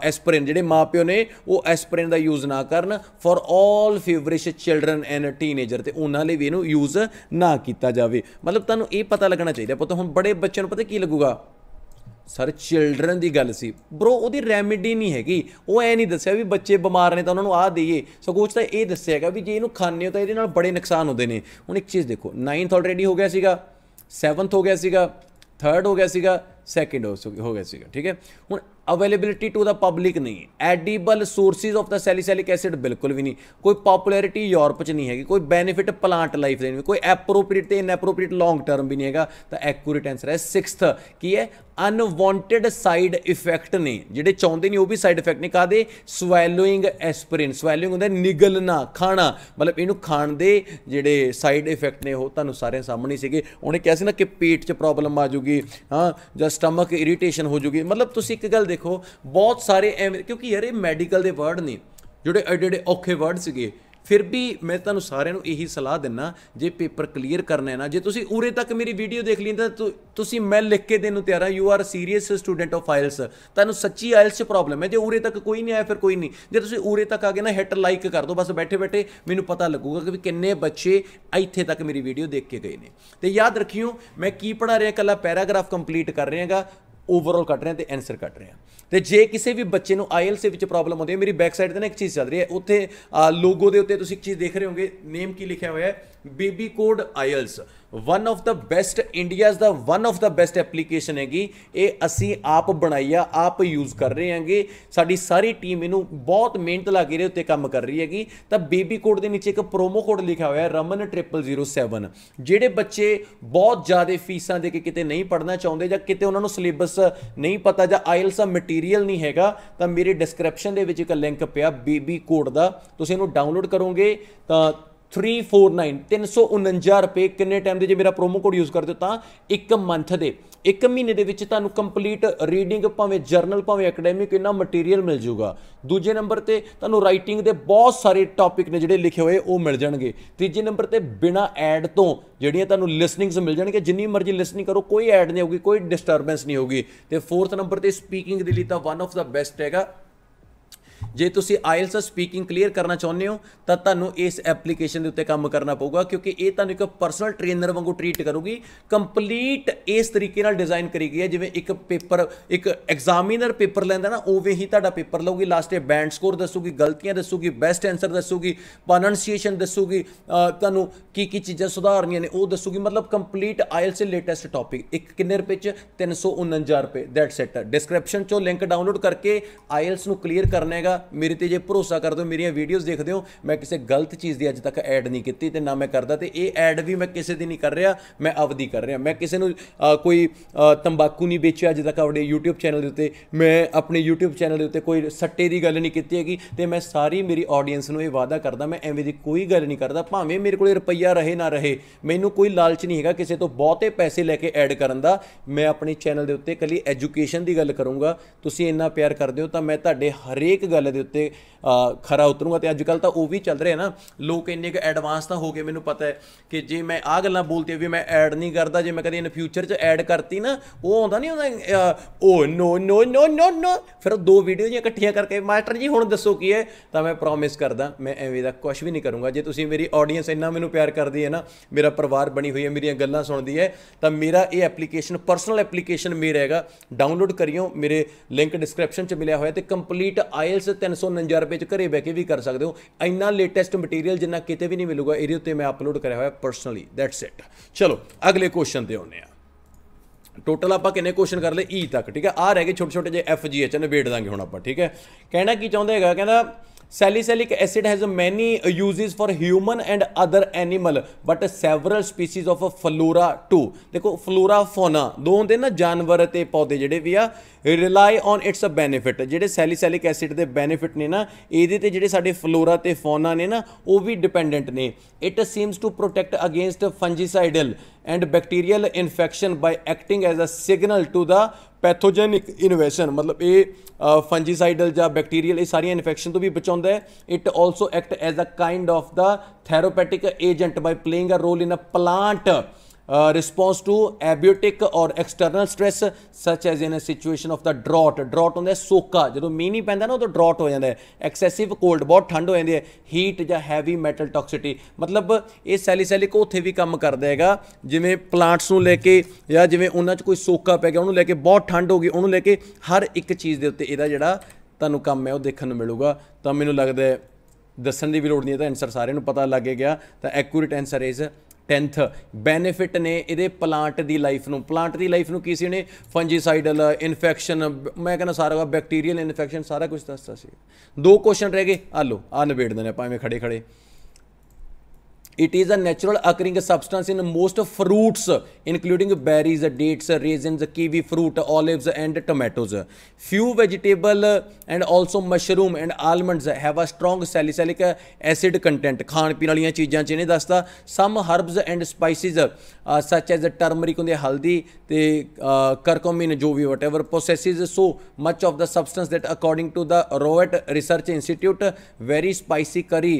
aspirin ਜਿਹੜੇ ਮਾਪਿਓ ਨੇ ਉਹ ਐਸਪਰਿਨ ਦਾ ਯੂਜ਼ ਨਾ ਕਰਨ for 올 feverish children and teenager ਤੇ ਉਹਨਾਂ ਲਈ ਵੀ ਇਹਨੂੰ ਯੂਜ਼ ਨਾ ਕੀਤਾ ਜਾਵੇ ਮਤਲਬ ਤੁਹਾਨੂੰ ਇਹ ਪਤਾ ਲੱਗਣਾ ਚਾਹੀਦਾ ਪੁੱਤ ਹੁਣ ਬੜੇ ਬੱਚਿਆਂ ਨੂੰ ਪਤਾ ਕੀ ਲੱਗੂਗਾ ਸਰ ਚਿਲਡਰਨ ਦੀ ਗੱਲ ਸੀ ਬ్రో ਉਹਦੀ ਰੈਮੇਡੀ ਨਹੀਂ ਹੈਗੀ ਉਹ ਐ ਨਹੀਂ ਦੱਸਿਆ ਵੀ ਬੱਚੇ ਬਿਮਾਰ ਨੇ ਤਾਂ ਉਹਨਾਂ ਨੂੰ ਆਹ ਦਈਏ ਸਗੋਂ ਤਾਂ ਇਹ ਦੱਸਿਆ ਹੈਗਾ ਵੀ ਜੇ ਇਹਨੂੰ ਖਾਣੇ ਹੋ ਤਾਂ ਇਹਦੇ ਨਾਲ ਬੜੇ ਨੁਕਸਾਨ ਹੁੰਦੇ ਨੇ ਹੁਣ ਇੱਕ ਚੀਜ਼ ਦੇਖੋ 9th ਆਲਰੇਡੀ ਹੋ ਗਿਆ ਸੀਗਾ 7th ਹੋ ਗਿਆ ਸੀਗਾ 3rd ਹੋ ਗਿਆ ਸੀਗਾ 2nd ਹੋ ਗਿਆ ਸੀਗਾ ਠੀਕ ਹੈ ਹੁਣ ਅਵੇਲੇਬਿਲਿਟੀ ਟੂ ਦਾ ਪਬਲਿਕ ਨਹੀਂ edible sources of the salicylic acid ਬਿਲਕੁਲ ਵੀ ਨਹੀਂ ਕੋਈ ਪਪੂਲੈਰਿਟੀ ਯੂਰਪ ਚ ਨਹੀਂ ਹੈਗੀ ਕੋਈ ਬੈਨੀਫਿਟ ਪਲਾਂਟ ਲਾਈਫ ਦੇ ਨਹੀਂ ਕੋਈ ਐਪਰੋਪ੍ਰੀਏਟ ਤੇ ਇਨਐਪਰੋਪ੍ਰੀਏਟ ਲੌਂਗ ਟਰਮ ਵੀ ਨਹੀਂ ਹੈਗਾ ਤਾਂ ਐਕੂਰੇਟ ਆਨਸਰ ਹੈ 6th ਕੀ ਹੈ ਅਨਵਾਂਟਡ ਸਾਈਡ ਇਫੈਕਟ ਨੇ ਜਿਹੜੇ ਚਾਹੁੰਦੇ ਨਹੀਂ ਉਹ ਵੀ ਸਾਈਡ ਇਫੈਕਟ ਨੇ ਕਾਦੇ ਸਵੈਲੋਇੰਗ ਐਸਪੀਰਿਨ ਸਵੈਲੋਇੰਗ ਹੁੰਦਾ ਨਿਗਲਣਾ ਖਾਣਾ ਮਤਲਬ ਇਹਨੂੰ ਖਾਣ ਦੇ ਜਿਹੜੇ ਸਾਈਡ ਇਫੈਕਟ ਨੇ ਉਹ ਤੁਹਾਨੂੰ ਸਾਰਿਆਂ ਸਾਹਮਣੇ ਸੀਗੇ ਉਹਨੇ ਕਿਹਾ ਸੀ ਨਾ ਕਿ ਪੇਟ 'ਚ ਪ੍ਰੋਬਲਮ ਆ ਜੂਗੀ ਹਾਂ ਜਾਂ ਸਟਮਕ ਇਰੀਟੇਸ਼ਨ ਹੋ ਜੂਗੀ ਮਤਲਬ ਤੁਸੀਂ ਇੱਕ ਗੱਲ ਦੇਖੋ ਬਹੁਤ ਸਾਰੇ ਕਿਉਂਕਿ ਯਾਰ ਇਹ ਮੈਡੀਕਲ ਦੇ ਵਰਡ ਨੇ ਜਿਹੜੇ ਐਡੇ ਔਖੇ ਵਰਡ ਸੀਗੇ ਫਿਰ ਵੀ ਮੈਂ ਤੁਹਾਨੂੰ ਸਾਰਿਆਂ ਨੂੰ ਇਹੀ ਸਲਾਹ ਦਿੰਨਾ ਜੇ ਪੇਪਰ ਕਲੀਅਰ ਕਰਨਾ ਹੈ ਨਾ ਜੇ ਤੁਸੀਂ ਉਰੇ ਤੱਕ ਮੇਰੀ ਵੀਡੀਓ ਦੇਖ ਲਈ ਤਾਂ ਤੁਸੀਂ ਮੈਂ ਲਿਖ ਕੇ ਦੇਣ ਨੂੰ ਤਿਆਰ ਆ you are serious student of IELTS ਤੁਹਾਨੂੰ ਸੱਚੀ ਆਇਲਸ 'ਚ ਪ੍ਰੋਬਲਮ ਹੈ ਜੇ ਉਰੇ ਤੱਕ ਕੋਈ ਨਹੀਂ ਆਇਆ ਫਿਰ ਕੋਈ ਨਹੀਂ ਜੇ ਤੁਸੀਂ ਉਰੇ ਤੱਕ ਆ ਗਏ ਨਾ ਹਿੱਟ ਲਾਈਕ ਕਰ ਦਿਓ ਬਸ ਬੈਠੇ ਬੈਠੇ ਮੈਨੂੰ ਪਤਾ ਲੱਗੂਗਾ ਕਿ ਕਿੰਨੇ ਬੱਚੇ ਇੱਥੇ ਤੱਕ ਮੇਰੀ ਵੀਡੀਓ ਦੇਖ ਕੇ ਗਏ ਨੇ ਤੇ ਯਾਦ ਰੱਖਿਓ ਮੈਂ ਕੀ ਪੜਾ ਰਿਹਾ ਕੱਲਾ ਪੈਰਾਗ੍ਰਾਫ ਕੰਪਲੀਟ ਕਰ ਰਿਹਾਗਾ ਓਵਰਆਲ ਕੱਟ ਰਿਹਾ ਤੇ ਆਨਸਰ ਕੱਟ ਰਿਹਾ ਤੇ ਜੇ ਕਿਸੇ ਵੀ ਬੱਚੇ ਨੂੰ ਆਇਲਸ ਦੇ ਵਿੱਚ ਪ੍ਰੋਬਲਮ ਆਉਂਦੀ ਹੈ ਮੇਰੀ ਬੈਕ ਸਾਈਡ ਤੇ ਨਾ ਇੱਕ ਚੀਜ਼ ਚੱਲ ਰਹੀ ਹੈ ਉੱਥੇ ਲੋਗੋ ਦੇ ਉੱਤੇ ਤੁਸੀਂ ਇੱਕ ਚੀਜ਼ ਦੇਖ ਰਹੇ ਹੋਗੇ ਨੇਮ ਕੀ ਲਿਖਿਆ ਹੋਇਆ ਹੈ ਬੀਬੀ code IELTS one of the best India's the one of the best application ਹੈਗੀ ਇਹ ਅਸੀਂ ਆਪ ਬਣਾਈ ਆ ਆਪ ਯੂਜ਼ ਕਰ ਰਹੇ ਹਾਂਗੇ ਸਾਡੀ ਸਾਰੀ ਟੀਮ ਇਹਨੂੰ ਬਹੁਤ ਮਿਹਨਤ ਲਾ ਕੇ ਇਹਦੇ ਉੱਤੇ ਕੰਮ ਕਰ ਰਹੀ ਹੈਗੀ ਤਾਂ ਬੀਬੀ ਕੋਡ ਦੇ ਨੀਚੇ ਇੱਕ ਪ੍ਰੋਮੋ ਕੋਡ ਲਿਖਿਆ ਹੋਇਆ ਰਮਨ 0007 ਜਿਹੜੇ ਬੱਚੇ ਬਹੁਤ ਜ਼ਿਆਦਾ ਫੀਸਾਂ ਦੇ ਕੇ ਕਿਤੇ ਨਹੀਂ ਪੜਨਾ ਚਾਹੁੰਦੇ ਜਾਂ ਕਿਤੇ ਉਹਨਾਂ ਨੂੰ ਸਿਲੇਬਸ ਨਹੀਂ ਪਤਾ ਜਾਂ ਆਇਲਸ ਦਾ ਮਟੀਰੀਅਲ ਮਟੀਰੀਅਲ ਨਹੀਂ ਹੈਗਾ ਤਾਂ ਮੇਰੇ ਡਿਸਕ੍ਰਿਪਸ਼ਨ ਦੇ ਵਿੱਚ ਇੱਕ ਲਿੰਕ ਪਿਆ ਬੀਬੀ ਕੋਡ ਦਾ ਤੁਸੀਂ ਇਹਨੂੰ ਡਾਊਨਲੋਡ ਕਰੋਗੇ ਤਾਂ 349 349 ਰੁਪਏ ਕਿੰਨੇ ਟਾਈਮ ਦੇ ਜੇ ਮੇਰਾ ਪ੍ਰੋਮੋ ਕੋਡ ਯੂਜ਼ ਕਰਦੇ ਹੋ ਤਾਂ ਇੱਕ ਮੰਥ ਦੇ ਇੱਕ ਮਹੀਨੇ ਦੇ ਵਿੱਚ ਤੁਹਾਨੂੰ ਕੰਪਲੀਟ ਰੀਡਿੰਗ ਭਾਵੇਂ ਜਰਨਲ ਭਾਵੇਂ ਅਕੈਡੈਮਿਕ ਇਹਨਾਂ ਮਟੀਰੀਅਲ ਮਿਲ ਜਾਊਗਾ ਦੂਜੇ ਨੰਬਰ ਤੇ ਤੁਹਾਨੂੰ ਰਾਈਟਿੰਗ ਦੇ ਬਹੁਤ ਸਾਰੇ ਟਾਪਿਕ ਨੇ ਜਿਹੜੇ ਲਿਖੇ ਹੋਏ ਉਹ ਮਿਲ ਜਾਣਗੇ ਤੀਜੇ ਨੰਬਰ ਤੇ ਬਿਨਾ ਐਡ ਤੋਂ ਜਿਹੜੀਆਂ ਤੁਹਾਨੂੰ ਲਿਸਨਿੰਗਸ ਮਿਲ ਜਾਣਗੇ ਜਿੰਨੀ ਮਰਜ਼ੀ ਲਿਸਨਿੰਗ ਕਰੋ ਕੋਈ ਐਡ ਨਹੀਂ ਹੋਊਗੀ ਕੋਈ ਡਿਸਟਰਬੈਂਸ ਨਹੀਂ ਹੋਊਗੀ ਤੇ ਫੋਰਥ ਨੰਬਰ ਤੇ ਸਪੀਕਿੰਗ ਦੇ ਲਈ ਤਾਂ ਵਨ ਆਫ ਦਾ ਬੈਸਟ ਹੈਗਾ ਜੇ ਤੁਸੀਂ ਆਇਲਸ ਸਪੀਕਿੰਗ ਕਲੀਅਰ ਕਰਨਾ ਚਾਹੁੰਦੇ ਹੋ ਤਾਂ ਤੁਹਾਨੂੰ ਇਸ ਐਪਲੀਕੇਸ਼ਨ ਦੇ ਉੱਤੇ ਕੰਮ ਕਰਨਾ ਪਊਗਾ ਕਿਉਂਕਿ ਇਹ ਤੁਹਾਨੂੰ ਇੱਕ ਪਰਸਨਲ ਟ੍ਰੇਨਰ ਵਾਂਗੂ ਟ੍ਰੀਟ ਕਰੂਗੀ ਕੰਪਲੀਟ ਇਸ ਤਰੀਕੇ ਨਾਲ ਡਿਜ਼ਾਈਨ ਕਰੀ ਗਈ ਹੈ ਜਿਵੇਂ ਇੱਕ ਪੇਪਰ ਇੱਕ ਐਗਜ਼ਾਮੀਨਰ ਪੇਪਰ ਲੈਂਦਾ ਨਾ ਉਵੇਂ ਹੀ ਤੁਹਾਡਾ ਪੇਪਰ ਲਊਗੀ ਲਾਸਟ ਤੇ ਬੈਂਡ ਸਕੋਰ ਦੱਸੂਗੀ ਗਲਤੀਆਂ ਦੱਸੂਗੀ ਬੈਸਟ ਆਨਸਰ ਦੱਸੂਗੀ ਪ੍ਰੋਨੰਸੀਏਸ਼ਨ ਦੱਸੂਗੀ ਤੁਹਾਨੂੰ ਕੀ ਕੀ ਚੀਜ਼ਾਂ ਸੁਧਾਰਨੀਆਂ ਨੇ ਉਹ ਦੱਸੂਗੀ ਮਤਲਬ ਕੰਪਲੀਟ ਆਇਲਸ ਦੇ ਲੇਟੈਸਟ ਟੌਪਿਕ ਇੱਕ ਕਿੰਨੇ ਰੁਪਏ ਚ 349 ਰੁਪਏ ਦੈਟਸ ਇਟ ਡਿਸਕ੍ਰਿਪਸ਼ਨ ਚੋਂ ਲਿੰਕ ਡਾਊਨਲੋਡ ਕਰਕੇ ਆਇਲਸ ਨੂੰ ਕਲੀਅਰ ਕਰਨਾ ਹੈਗਾ ਮੇਰੇ ਤੇ ਜੇ ਭਰੋਸਾ ਕਰਦੇ ਹੋ ਮੇਰੀਆਂ ਵੀਡੀਓਜ਼ ਦੇਖਦੇ ਹੋ ਮੈਂ ਕਿਸੇ ਗਲਤ ਚੀਜ਼ ਦੀ ਅੱਜ ਤੱਕ ਐਡ ਨਹੀਂ ਕੀਤੀ ਤੇ ਨਾ ਮੈਂ ਕਰਦਾ ਤੇ ਇਹ ਐਡ ਵੀ ਮੈਂ ਕਿਸੇ ਦੀ ਨਹੀਂ ਕਰ ਰਿਹਾ ਮੈਂ ਆਪਦੀ ਕਰ ਰਿਹਾ ਮੈਂ ਕਿਸੇ ਨੂੰ ਕੋਈ ਤੰਬਾਕੂ ਨਹੀਂ ਵੇਚਿਆ ਅੱਜ ਤੱਕ ਆਪਣੇ YouTube ਚੈਨਲ ਦੇ ਉੱਤੇ ਮੈਂ ਆਪਣੇ YouTube ਚੈਨਲ ਦੇ ਉੱਤੇ ਕੋਈ ਸੱਟੇ ਦੀ ਗੱਲ ਨਹੀਂ ਕੀਤੀ ਹੈਗੀ ਤੇ ਮੈਂ ਸਾਰੀ ਮੇਰੀ ਆਡੀਅנס ਨੂੰ ਇਹ ਵਾਅਦਾ ਕਰਦਾ ਮੈਂ ਐਵੇਂ ਦੀ ਕੋਈ ਗੱਲ ਨਹੀਂ ਕਰਦਾ ਭਾਵੇਂ ਮੇਰੇ ਕੋਲੇ ਰੁਪਈਆ ਰਹੇ ਨਾ ਰਹੇ ਮੈਨੂੰ ਕੋਈ ਲਾਲਚ ਨਹੀਂ ਹੈਗਾ ਕਿਸੇ ਤੋਂ ਬਹੁਤੇ ਪੈਸੇ ਲੈ ਕੇ ਐਡ ਕਰਨ ਦਾ ਮੈਂ ਆਪਣੇ ਚੈਨਲ ਦੇ ਉੱਤੇ ਕੱਲੀ ਐਜੂਕੇਸ਼ਨ ਦੀ ਗੱਲ ਕਰੂੰਗਾ ਤੁਸੀਂ ਇੰਨਾ ਪਿਆਰ ਕਰਦੇ ਹੋ ਤਾਂ ਮੈਂ ਤੁਹਾਡੇ ਹਰੇਕ Pero de usted. ਖਰਾ ਉਤਰੂਗਾ ਤੇ ਅੱਜ ਕੱਲ ਤਾਂ ਉਹ ਵੀ ਚੱਲ ਰਿਹਾ ਨਾ ਲੋਕ ਇੰਨੇ ਕ ਐਡਵਾਂਸ ਤਾਂ ਹੋ ਗਏ ਮੈਨੂੰ ਪਤਾ ਹੈ ਕਿ ਜੇ ਮੈਂ ਆ ਗੱਲਾਂ ਬੋਲਤੀ ਵੀ ਮੈਂ ਐਡ ਨਹੀਂ ਕਰਦਾ ਜੇ ਮੈਂ ਕਦੇ ਇਨ ਫਿਊਚਰ 'ਚ ਐਡ ਕਰਤੀ ਨਾ ਉਹ ਆਉਂਦਾ ਨਹੀਂ ਆਉਂਦਾ ਓ ਨੋ ਨੋ ਨੋ ਨੋ ਨੋ ਫਿਰ ਦੋ ਵੀਡੀਓ ਜੀਆਂ ਇਕੱਠੀਆਂ ਕਰਕੇ ਮਾਸਟਰ ਜੀ ਹੁਣ ਦੱਸੋ ਕੀ ਹੈ ਤਾਂ ਮੈਂ ਪ੍ਰੋਮਿਸ ਕਰਦਾ ਮੈਂ ਐਵੇਂ ਦਾ ਕੁਝ ਵੀ ਨਹੀਂ ਕਰੂੰਗਾ ਜੇ ਤੁਸੀਂ ਮੇਰੀ ਆਡੀਅנס ਇੰਨਾ ਮੈਨੂੰ ਪਿਆਰ ਕਰਦੀ ਹੈ ਨਾ ਮੇਰਾ ਪਰਿਵਾਰ ਬਣੀ ਹੋਈ ਹੈ ਮੇਰੀਆਂ ਗੱਲਾਂ ਸੁਣਦੀ ਹੈ ਤਾਂ ਮੇਰਾ ਇਹ ਐਪਲੀਕੇਸ਼ਨ ਪਰਸਨਲ ਐਪਲੀਕੇਸ਼ਨ ਮੇਰਾ ਹੈਗਾ ਡਾਊਨਲੋਡ ਕਰਿਓ ਮੇਰੇ ਲਿੰਕ ਡਿਸਕ੍ਰਿਪਸ਼ਨ 'ਚ ਮਿਲਿਆ ਹੋਇਆ ਤੇ ਕੰਪਲੀਟ ਆਇਲਸ 349 ਵਿੱਚ ਘਰੇ ਬੈ ਕੇ ਵੀ ਕਰ ਸਕਦੇ ਹੋ ਇੰਨਾ ਲੇਟੈਸਟ ਮਟੀਰੀਅਲ ਜਿੰਨਾ ਕਿਤੇ ਵੀ ਨਹੀਂ ਮਿਲੂਗਾ ਇਹਦੇ ਉੱਤੇ ਮੈਂ ਅਪਲੋਡ ਕਰਿਆ ਹੋਇਆ ਪਰਸਨਲੀ ਦੈਟਸ ਇਟ ਚਲੋ ਅਗਲੇ ਕੁਐਸਚਨ ਤੇ ਆਉਂਦੇ ਆ ਟੋਟਲ ਆਪਾਂ ਕਿੰਨੇ ਕੁਐਸਚਨ ਕਰ ਲਏ ਈ e ਤੱਕ ਠੀਕ ਹੈ ਆ ਰਹਿ ਗਏ ਛੋਟੇ ਛੋਟੇ ਜੇ ਐਫ ਜੀ ਐਚ ਨੇ ਵੇਟ ਦਾਂਗੇ ਹੁਣ ਆਪਾਂ ਠੀਕ ਹੈ ਕਹਿਣਾ ਕੀ ਚਾਹੁੰਦਾ ਹੈਗਾ ਕਹਿੰਦਾ Salicylic acid has many uses for human and other animal but several species of flora too ਦੇਖੋ flora fauna ਦੋ ਹੁੰਦੇ ਨਾ ਜਾਨਵਰ ਤੇ ਪੌਦੇ ਜਿਹੜੇ ਵੀ ਆ rely on its benefit ਜਿਹੜੇ salicylic acid ਦੇ benefit ਨੇ ਨਾ ਇਹਦੇ ਤੇ ਜਿਹੜੇ ਸਾਡੇ flora ਤੇ fauna ਨੇ ਨਾ ਉਹ ਵੀ dependent ਨੇ it seems to protect against fungicidal and bacterial infection by acting as a signal to the pathogenic invasion ਮਤਲਬ ਇਹ ਫੰਜੀਸਾਈਡਲ ਜਾਂ ਬੈਕਟੀਰੀਅਲ ਇਹ ਸਾਰੀਆਂ ਇਨਫੈਕਸ਼ਨ ਤੋਂ ਵੀ ਬਚਾਉਂਦਾ ਹੈ it also act as a kind of the therapeutic agent by playing a role in a plant response to abiotic or external stress such as in a situation of the drought drought ਹੁੰਦਾ ਸੋਕਾ ਜਦੋਂ ਮੀਂਹ ਨਹੀਂ ਪੈਂਦਾ ਨਾ ਉਦੋਂ drought ਹੋ ਜਾਂਦਾ ਹੈ ਐਕਸੈਸਿਵ ਕੋਲਡ ਬਹੁਤ ਠੰਡ ਹੋ ਜਾਂਦੀ ਹੈ ਹੀਟ ਜਾਂ ਹੈਵੀ ਮੈਟਲ ਟੌਕਸਿਟੀ ਮਤਲਬ ਇਹ ਸੈਲੀਸੈਲਿਕ ਉੱਥੇ ਵੀ ਕੰਮ ਕਰਦਾ ਹੈਗਾ ਜਿਵੇਂ ਪਲਾਂਟਸ ਨੂੰ ਲੈ ਕੇ ਜਾਂ ਜਿਵੇਂ ਉਹਨਾਂ 'ਚ ਕੋਈ ਸੋਕਾ ਪੈ ਗਿਆ ਉਹਨੂੰ ਲੈ ਕੇ ਬਹੁਤ ਠੰਡ ਹੋ ਗਈ ਉਹਨੂੰ ਲੈ ਕੇ ਹਰ ਇੱਕ ਚੀਜ਼ ਦੇ ਉੱਤੇ ਇਹਦਾ ਜਿਹੜਾ ਤੁਹਾਨੂੰ ਕੰਮ ਹੈ ਉਹ ਦੇਖਣ ਨੂੰ ਮਿਲੂਗਾ ਤਾਂ ਮੈਨੂੰ ਲੱਗਦਾ ਹੈ ਦੱਸਣ ਦੀ ਵੀ ਲੋੜ ਨਹੀਂ ਹੈ ਤਾਂ ਆਨਸਰ ਸਾਰਿਆਂ ਨੂੰ ਪਤਾ ਲੱਗ ਗਿਆ ਤਾਂ accurate answer is 10th benefit ਨੇ ਇਹਦੇ ਪਲਾਂਟ ਦੀ ਲਾਈਫ ਨੂੰ ਪਲਾਂਟ ਦੀ ਲਾਈਫ ਨੂੰ ਕੀ ਸੀ ਨੇ ਫੰਜੀਸਾਈਡਲ ਇਨਫੈਕਸ਼ਨ ਮੈਂ ਕਹਿੰਦਾ ਸਾਰਾ ਬੈਕਟੀਰੀਅਲ ਇਨਫੈਕਸ਼ਨ ਸਾਰਾ ਕੁਝ ਦੱਸਦਾ ਸੀ ਦੋ ਕੁਐਸਚਨ ਰਹਿ ਗਏ ਆ ਲੋ ਆ ਨਿਬੇੜ ਦਿੰਦੇ ਆਪਾਂ ਐਵੇਂ ਖੜੇ ਖੜੇ It is a natural occurring substance in most fruits, including berries, dates, raisins, kiwi fruit, olives, and tomatoes. Few vegetable and also mushroom and almonds have a strong salicylic acid content. ਖਾਣ ਪੀਣ ਵਾਲੀਆਂ ਚੀਜ਼ਾਂ ਚ ਇਹਨੇ ਦੱਸਦਾ some herbs and spices uh, such as turmeric ਹੁੰਦੀ ਹਲਦੀ ਤੇ ਕਰਕਮਿਨ ਜੋ ਵੀ whatever possesses so much of the substance that according to the Rowett Research Institute very spicy curry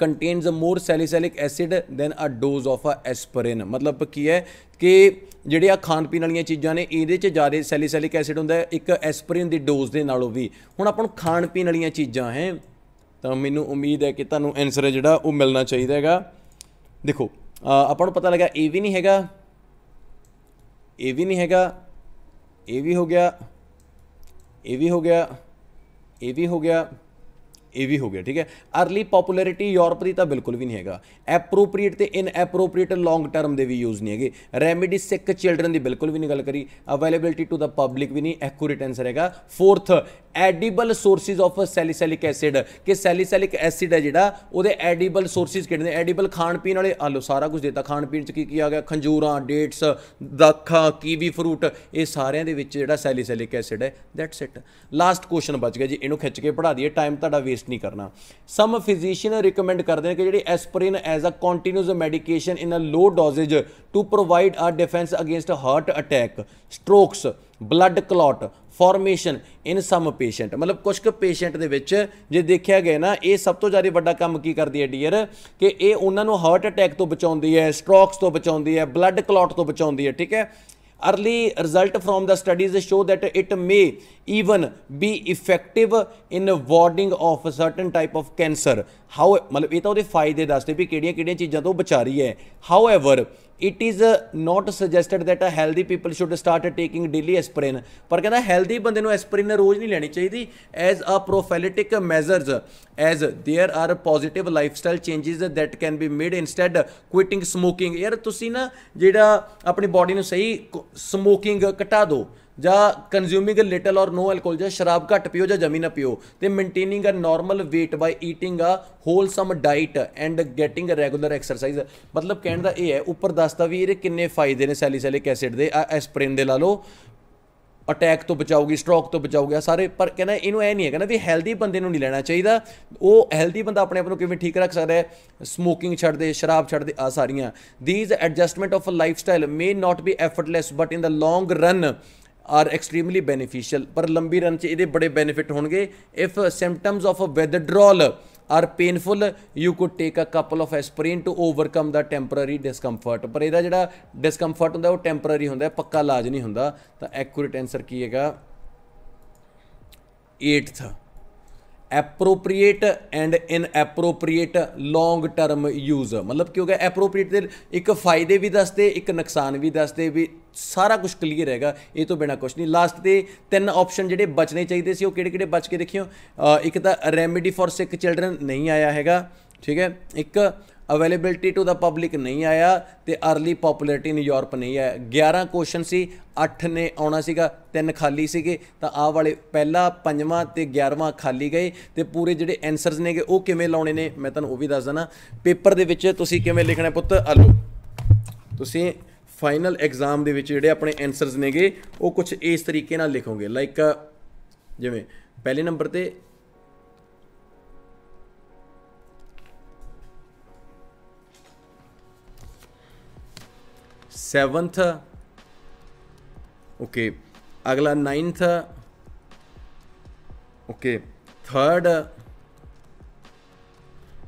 contains more salicylic acid than a dose of a aspirin ਮਤਲਬ ਕੀ ਹੈ ਕਿ ਜਿਹੜੇ ਆ ਖਾਣ ਪੀਣ ਵਾਲੀਆਂ ਚੀਜ਼ਾਂ ਨੇ ਇਹਦੇ 'ਚ ਜ਼ਿਆਦਾ ਸੈਲਿਸਿਲਿਕ ਐਸਿਡ ਹੁੰਦਾ ਹੈ ਇੱਕ ਐਸਪਰਿਨ ਦੀ ਡੋਜ਼ ਦੇ ਨਾਲੋਂ ਵੀ ਹੁਣ ਆਪਾਂ ਨੂੰ ਖਾਣ ਪੀਣ ਵਾਲੀਆਂ ਚੀਜ਼ਾਂ ਹੈ ਤਾਂ ਮੈਨੂੰ ਉਮੀਦ ਹੈ ਕਿ ਤੁਹਾਨੂੰ ਆਨਸਰ ਜਿਹੜਾ ਉਹ ਮਿਲਣਾ ਚਾਹੀਦਾ ਹੈਗਾ ਦੇਖੋ ਆਪਾਂ ਨੂੰ ਪਤਾ ਲੱਗਾ ਇਹ ਵੀ ਨਹੀਂ ਹੈਗਾ ਇਹ ਵੀ ਨਹੀਂ ਹੈਗਾ ਇਹ ਵੀ ਹੋ ਗਿਆ ਇਹ ਵੀ ਹੋ ਗਿਆ ਇਹ ਵੀ ਹੋ ਗਿਆ ਇਹ ਵੀ ਹੋ ਗਿਆ ਠੀਕ ਹੈ अर्ਲੀ ਪਪੂਲੈਰਿਟੀ ਯੂਰਪ ਦੀ ਤਾਂ ਬਿਲਕੁਲ ਵੀ ਨਹੀਂ ਹੈਗਾ ਐਪਰੋਪਰੀਏਟ ਤੇ ਇਨ ਲੌਂਗ ਟਰਮ ਦੇ ਵੀ ਯੂਜ਼ ਨਹੀਂ ਹੈਗੇ ਰੈਮੇਡੀ ਸਿਕ ਚਿਲड्रन ਦੀ ਬਿਲਕੁਲ ਵੀ ਨਹੀਂ ਗੱਲ ਕਰੀ ਅਵੇਲੇਬਿਲਟੀ ਟੂ ਦਾ ਪਬਲਿਕ ਵੀ ਨਹੀਂ ਐਕੂਰੇਟ ਆਨਸਰ ਹੈਗਾ fourth edible sources of salicylic acid ਕਿ ਸੈਲਿਸਿਲਿਕ ਐਸਿਡ ਹੈ ਜਿਹੜਾ ਉਹਦੇ ਐਡੀਬਲ ਸੋਰਸਿਸ ਕਿਹੜੇ ਨੇ ਐਡੀਬਲ ਖਾਣ ਪੀਣ ਵਾਲੇ ਆਲੋ ਸਾਰਾ ਕੁਝ ਦਿੱਤਾ ਖਾਣ ਪੀਣ ਚ ਕੀ ਕੀ ਆ ਗਿਆ ਖੰਜੂਰਾ ਡੇਟਸ ਦਾਖਾ ਕੀਵੀ ਫਰੂਟ ਇਹ ਸਾਰਿਆਂ ਦੇ ਵਿੱਚ ਜਿਹੜਾ ਸੈਲਿਸਿਲਿਕ ਐਸਿਡ ਹੈ ਦੈਟਸ ਇਟ ਲਾਸਟ ਕੁਐਸਚਨ ਬਚ ਗਿਆ ਜੀ ਇਹਨੂੰ ਖਿੱਚ ਕੇ ਪੜਾ ਦਈਏ ਟਾਈਮ ਤੁਹਾਡਾ ਵੇਸਟ ਵੇਸਟ ਨਹੀਂ ਕਰਨਾ ਸਮ ਫਿਜ਼ੀਸ਼ੀਅਨ ਰეკਮੈਂਡ ਕਰਦੇ ਨੇ ਕਿ ਜਿਹੜੀ aspirin as a continuous medication in a low dosage to provide a defence against heart attack strokes blood clot formation in some patient ਮਤਲਬ ਕੁਝ ਕੁ ਪੇਸ਼ੈਂਟ ਦੇ ਵਿੱਚ ਜੇ ਦੇਖਿਆ ਗਿਆ ਨਾ ਇਹ ਸਭ ਤੋਂ ਜ਼ਿਆਦਾ ਵੱਡਾ ਕੰਮ ਕੀ ਕਰਦੀ ਹੈ ਡੀਅਰ ਕਿ ਇਹ ਉਹਨਾਂ ਨੂੰ ਹਾਰਟ ਅਟੈਕ ਤੋਂ ਬਚਾਉਂਦੀ ਹੈ ਸਟ੍ਰੋਕਸ ਤੋਂ ਬਚਾਉਂਦੀ ਹੈ ਬਲੱਡ ਕਲੌਟ ਤੋਂ ਬਚਾਉਂਦੀ ਹੈ ਠੀਕ ਹੈ early result from the studies show that it may even be effective in warding of a certain type of cancer how ਮਤਲਬ ਇਹ ਤਾਂ ਉਹਦੇ ਫਾਇਦੇ ਦੱਸਦੇ ਵੀ ਕਿਹੜੀਆਂ-ਕਿਹੜੀਆਂ ਚੀਜ਼ਾਂ ਤੋਂ ਬਚਾ ਰਹੀ ਹੈ however it is not suggested that a healthy people should start taking daily aspirin ਪਰ ਕਹਿੰਦਾ ਹੈਲਦੀ ਬੰਦੇ ਨੂੰ ਐਸਪੀਰਿਨ ਰੋਜ਼ ਨਹੀਂ ਲੈਣੀ ਚਾਹੀਦੀ as a prophylactic measures as there are positive lifestyle changes that can be made instead quitting smoking ਯਾਰ ਤੁਸੀਂ ਨਾ ਜਿਹੜਾ ਆਪਣੀ ਬਾਡੀ ਨੂੰ ਸਹੀ ਸਮੋਕਿੰਗ ਘਟਾ ਦਿਓ ਜਾਂ consuming little or no alcohol ਜਾਂ ਸ਼ਰਾਬ ਘੱਟ ਪੀਓ ਜਾਂ ਜਮੀ ਨਾ ਪੀਓ ਤੇ maintaining a normal weight by eating a wholesome diet and getting a regular exercise ਮਤਲਬ ਕਹਿਣ ਦਾ ਇਹ ਹੈ ਉੱਪਰ ਦੱਸਦਾ ਵੀ ਇਹਦੇ ਕਿੰਨੇ ਫਾਇਦੇ ਨੇ ਸੈਲਿਸਿਲਿਕ ਐਸਿਡ ਦੇ ਐਸਪ੍ਰਿਨ ਦੇ ਲਾ ਲਓ ਅਟੈਕ ਤੋਂ ਬਚਾਉਗੀ ਸਟ੍ਰੋਕ ਤੋਂ ਬਚਾਉਗਾ ਸਾਰੇ ਪਰ ਕਹਿੰਦਾ ਇਹਨੂੰ ਐ ਨਹੀਂ ਹੈ ਕਹਿੰਦਾ ਵੀ ਹੈਲਦੀ ਬੰਦੇ ਨੂੰ ਨਹੀਂ ਲੈਣਾ ਚਾਹੀਦਾ ਉਹ ਹੈਲਦੀ ਬੰਦਾ ਆਪਣੇ ਆਪ ਨੂੰ ਕਿਵੇਂ ਠੀਕ ਰੱਖ ਸਕਦਾ ਹੈ ਸਮੋਕਿੰਗ ਛੱਡ ਦੇ ਸ਼ਰਾਬ ਛੱਡ ਦੇ ਆ ਸਾਰੀਆਂ these adjustment of a lifestyle may not be effortless but in the long run are extremely beneficial ਪਰ ਲੰਬੀ ਰਨ 'ਚ ਇਹਦੇ ਬੜੇ ਬੈਨੀਫਿਟ ਹੋਣਗੇ if symptoms of a withdrawal are painful you could take a couple of aspirin to overcome the temporary discomfort ਪਰ ਇਹਦਾ ਜਿਹੜਾ discomfort ਹੁੰਦਾ ਉਹ ਟੈਂਪਰੇਰੀ ਹੁੰਦਾ ਪੱਕਾ ਇਲਾਜ ਨਹੀਂ ਹੁੰਦਾ ਤਾਂ ਐਕੂਰੇਟ ਆਨਸਰ ਕੀ ਹੈਗਾ 8th appropriate and inappropriate long term use ਮਤਲਬ ਕਿ ਹੋ ਗਿਆ ਐਪਰੋਪ੍ਰੀਏਟ ਦੇ ਇੱਕ ਫਾਇਦੇ ਵੀ ਦੱਸਦੇ ਇੱਕ ਨੁਕਸਾਨ ਵੀ ਦੱਸਦੇ ਵੀ ਸਾਰਾ ਕੁਝ ਕਲੀਅਰ ਹੈਗਾ ਇਹ ਤੋਂ ਬਿਨਾ ਕੁਝ ਨਹੀਂ ਲਾਸਟ ਦੇ ਤਿੰਨ ਆਪਸ਼ਨ ਜਿਹੜੇ ਬਚਨੇ ਚਾਹੀਦੇ ਸੀ ਉਹ ਕਿਹੜੇ ਕਿਹੜੇ ਬਚ ਕੇ ਦੇਖਿਓ ਇੱਕ ਤਾਂ ਰੈਮੇਡੀ ਫॉर ਸਿਕ ਚਿਲड्रन ਨਹੀਂ ਆਇਆ ਹੈਗਾ ਠੀਕ ਹੈ ਇੱਕ ਅਵੇਲੇਬਿਲਟੀ ਟੂ ਦਾ ਪਬਲਿਕ ਨਹੀਂ ਆਇਆ ਤੇ अर्ਲੀ ਪਪੂਲੈਰਿਟੀ ਇਨ ਯੂਰਪ ਨਹੀਂ ਆਇਆ 11 ਕੁਐਸਚਨ ਸੀ 8 ਨੇ ਆਉਣਾ ਸੀਗਾ ਤਿੰਨ ਖਾਲੀ ਸੀਗੇ ਤਾਂ ਆਹ ਵਾਲੇ ਪਹਿਲਾ ਪੰਜਵਾਂ ਤੇ 11ਵਾਂ ਖਾਲੀ ਗਏ ਤੇ ਪੂਰੇ ਜਿਹੜੇ ਆਨਸਰਸ ਨੇਗੇ ਉਹ ਕਿਵੇਂ ਲਾਉਣੇ ਨੇ ਮੈਂ ਤੁਹਾਨੂੰ ਉਹ ਵੀ ਦੱਸ ਦਣਾ ਪੇਪਰ ਦੇ ਵਿੱਚ ਤੁਸੀਂ ਕਿਵੇਂ ਲਿਖਣਾ ਪੁੱਤ ਆਲੋ ਤੁਸੀਂ ਫਾਈਨਲ ਐਗਜ਼ਾਮ ਦੇ ਵਿੱਚ ਜਿਹੜੇ ਆਪਣੇ ਆਨਸਰਸ ਨੇਗੇ ਉਹ ਕੁਝ ਇਸ ਤਰੀਕੇ ਨਾਲ ਲਿਖੋਗੇ ਲਾਈਕ ਜਿਵੇਂ ਪਹਿਲੇ ਨੰਬਰ ਤੇ सेवन ओके अगला nine okay third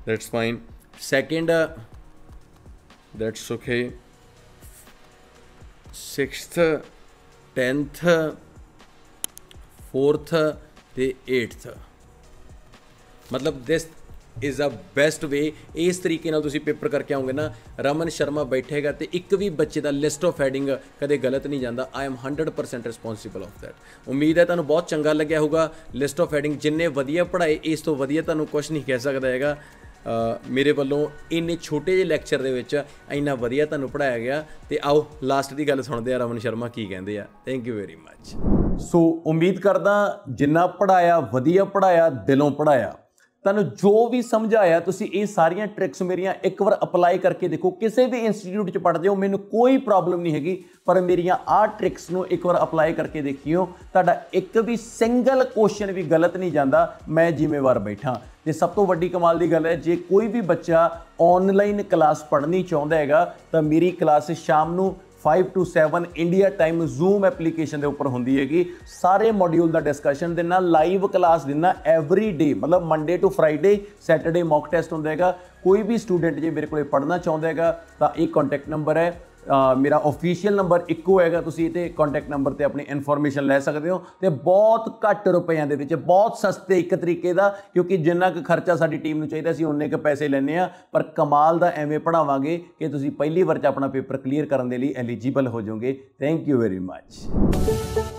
that's fine second that's okay sixth tenth fourth ते एट्थ मतलब this is a best way ਇਸ ਤਰੀਕੇ ਨਾਲ ਤੁਸੀਂ ਪੇਪਰ ਕਰਕੇ ਆਉਂਗੇ ਨਾ ਰਮਨ ਸ਼ਰਮਾ ਬੈਠੇਗਾ ਤੇ ਇੱਕ ਵੀ ਬੱਚੇ ਦਾ ਲਿਸਟ ਆਫ ਹੈਡਿੰਗ ਕਦੇ ਗਲਤ ਨਹੀਂ ਜਾਂਦਾ I am 100% responsible of that ਉਮੀਦ ਹੈ ਤੁਹਾਨੂੰ ਬਹੁਤ ਚੰਗਾ ਲੱਗਿਆ ਹੋਊਗਾ ਲਿਸਟ ਆਫ ਹੈਡਿੰਗ ਜਿੰਨੇ ਵਧੀਆ ਪੜਾਏ ਇਸ ਤੋਂ ਵਧੀਆ ਤੁਹਾਨੂੰ ਕੁਝ ਨਹੀਂ ਕਹਿ ਸਕਦਾ ਹੈਗਾ ਮੇਰੇ ਵੱਲੋਂ ਇੰਨੇ ਛੋਟੇ ਜਿਹੇ ਲੈਕਚਰ ਦੇ ਵਿੱਚ ਇੰਨਾ ਵਧੀਆ ਤੁਹਾਨੂੰ ਪੜਾਇਆ ਗਿਆ ਤੇ ਆਓ ਲਾਸਟ ਦੀ ਗੱਲ ਸੁਣਦੇ ਆ ਰਮਨ ਸ਼ਰਮਾ ਕੀ ਕਹਿੰਦੇ ਆ thank you very much so ਉਮੀਦ ਕਰਦਾ ਜਿੰਨਾ ਪੜਾਇਆ ਵਧੀਆ ਪੜਾਇਆ ਦਿਲੋਂ ਪੜਾਇਆ ਤੁਹਾਨੂੰ ਜੋ ਵੀ ਸਮਝਾਇਆ ਤੁਸੀਂ ਇਹ ਸਾਰੀਆਂ ਟ੍ਰਿਕਸ ਮੇਰੀਆਂ ਇੱਕ ਵਾਰ ਅਪਲਾਈ ਕਰਕੇ ਦੇਖੋ ਕਿਸੇ ਵੀ ਇੰਸਟੀਚਿਊਟ 'ਚ ਪੜ੍ਹਦੇ ਹੋ ਮੈਨੂੰ ਕੋਈ ਪ੍ਰੋਬਲਮ ਨਹੀਂ ਹੈਗੀ ਪਰ ਮੇਰੀਆਂ ਆਹ ਟ੍ਰਿਕਸ ਨੂੰ ਇੱਕ ਵਾਰ ਅਪਲਾਈ ਕਰਕੇ ਦੇਖਿਓ ਤੁਹਾਡਾ ਇੱਕ ਵੀ ਸਿੰਗਲ ਕੁਐਸਚਨ ਵੀ ਗਲਤ ਨਹੀਂ ਜਾਂਦਾ ਮੈਂ ਜ਼ਿੰਮੇਵਾਰ ਬੈਠਾ ਤੇ ਸਭ ਤੋਂ ਵੱਡੀ ਕਮਾਲ ਦੀ ਗੱਲ ਹੈ ਜੇ ਕੋਈ ਵੀ ਬੱਚਾ ਆਨਲਾਈਨ ਕਲਾਸ ਪੜ੍ਹਨੀ ਚਾਹੁੰਦਾ ਹੈਗਾ ਤਾਂ ਮੇਰੀ ਕਲਾਸ ਸ਼ਾਮ ਨੂੰ 5 to 7 India time Zoom application ਦੇ ਉੱਪਰ ਹੁੰਦੀ ਹੈਗੀ ਸਾਰੇ ਮੋਡਿਊਲ ਦਾ ਡਿਸਕਸ਼ਨ ਦੇ ਨਾਲ ਲਾਈਵ ਕਲਾਸ ਦਿੰਦਾ ਐਵਰੀ ਡੇ ਮਤਲਬ Monday to Friday Saturday mock test ਹੁੰਦਾ ਹੈਗਾ ਕੋਈ ਵੀ ਸਟੂਡੈਂਟ ਜੇ ਮੇਰੇ ਕੋਲੇ ਪੜਨਾ ਚਾਹੁੰਦਾ ਹੈਗਾ ਤਾਂ ਇਹ ਕੰਟੈਕਟ ਨੰਬਰ ਹੈ ਮੇਰਾ ਅਫੀਸ਼ੀਅਲ ਨੰਬਰ ਇੱਕੋ ਹੈਗਾ ਤੁਸੀਂ ਇਹਤੇ ਕੰਟੈਕਟ ਨੰਬਰ ਤੇ ਆਪਣੀ ਇਨਫੋਰਮੇਸ਼ਨ ਲੈ ਸਕਦੇ ਹੋ ਤੇ ਬਹੁਤ ਘੱਟ ਰੁਪਈਆਂ ਦੇ ਵਿੱਚ ਬਹੁਤ ਸਸਤੇ ਇੱਕ ਤਰੀਕੇ ਦਾ ਕਿਉਂਕਿ ਜਿੰਨਾ ਕੁ ਖਰਚਾ ਸਾਡੀ ਟੀਮ ਨੂੰ ਚਾਹੀਦਾ ਸੀ ਉਹਨੇ ਕੁ ਪੈਸੇ ਲੈਣੇ ਆ ਪਰ ਕਮਾਲ ਦਾ ਐਵੇਂ ਪੜਾਵਾਂਗੇ ਕਿ ਤੁਸੀਂ ਪਹਿਲੀ ਵਾਰ ਚ ਆਪਣਾ ਪੇਪਰ ਕਲੀਅਰ ਕਰਨ ਦੇ ਲਈ ਐਲੀਜੀਬਲ ਹੋ ਜਾਓਗੇ ਥੈਂਕ ਯੂ ਵੈਰੀ ਮੱਚ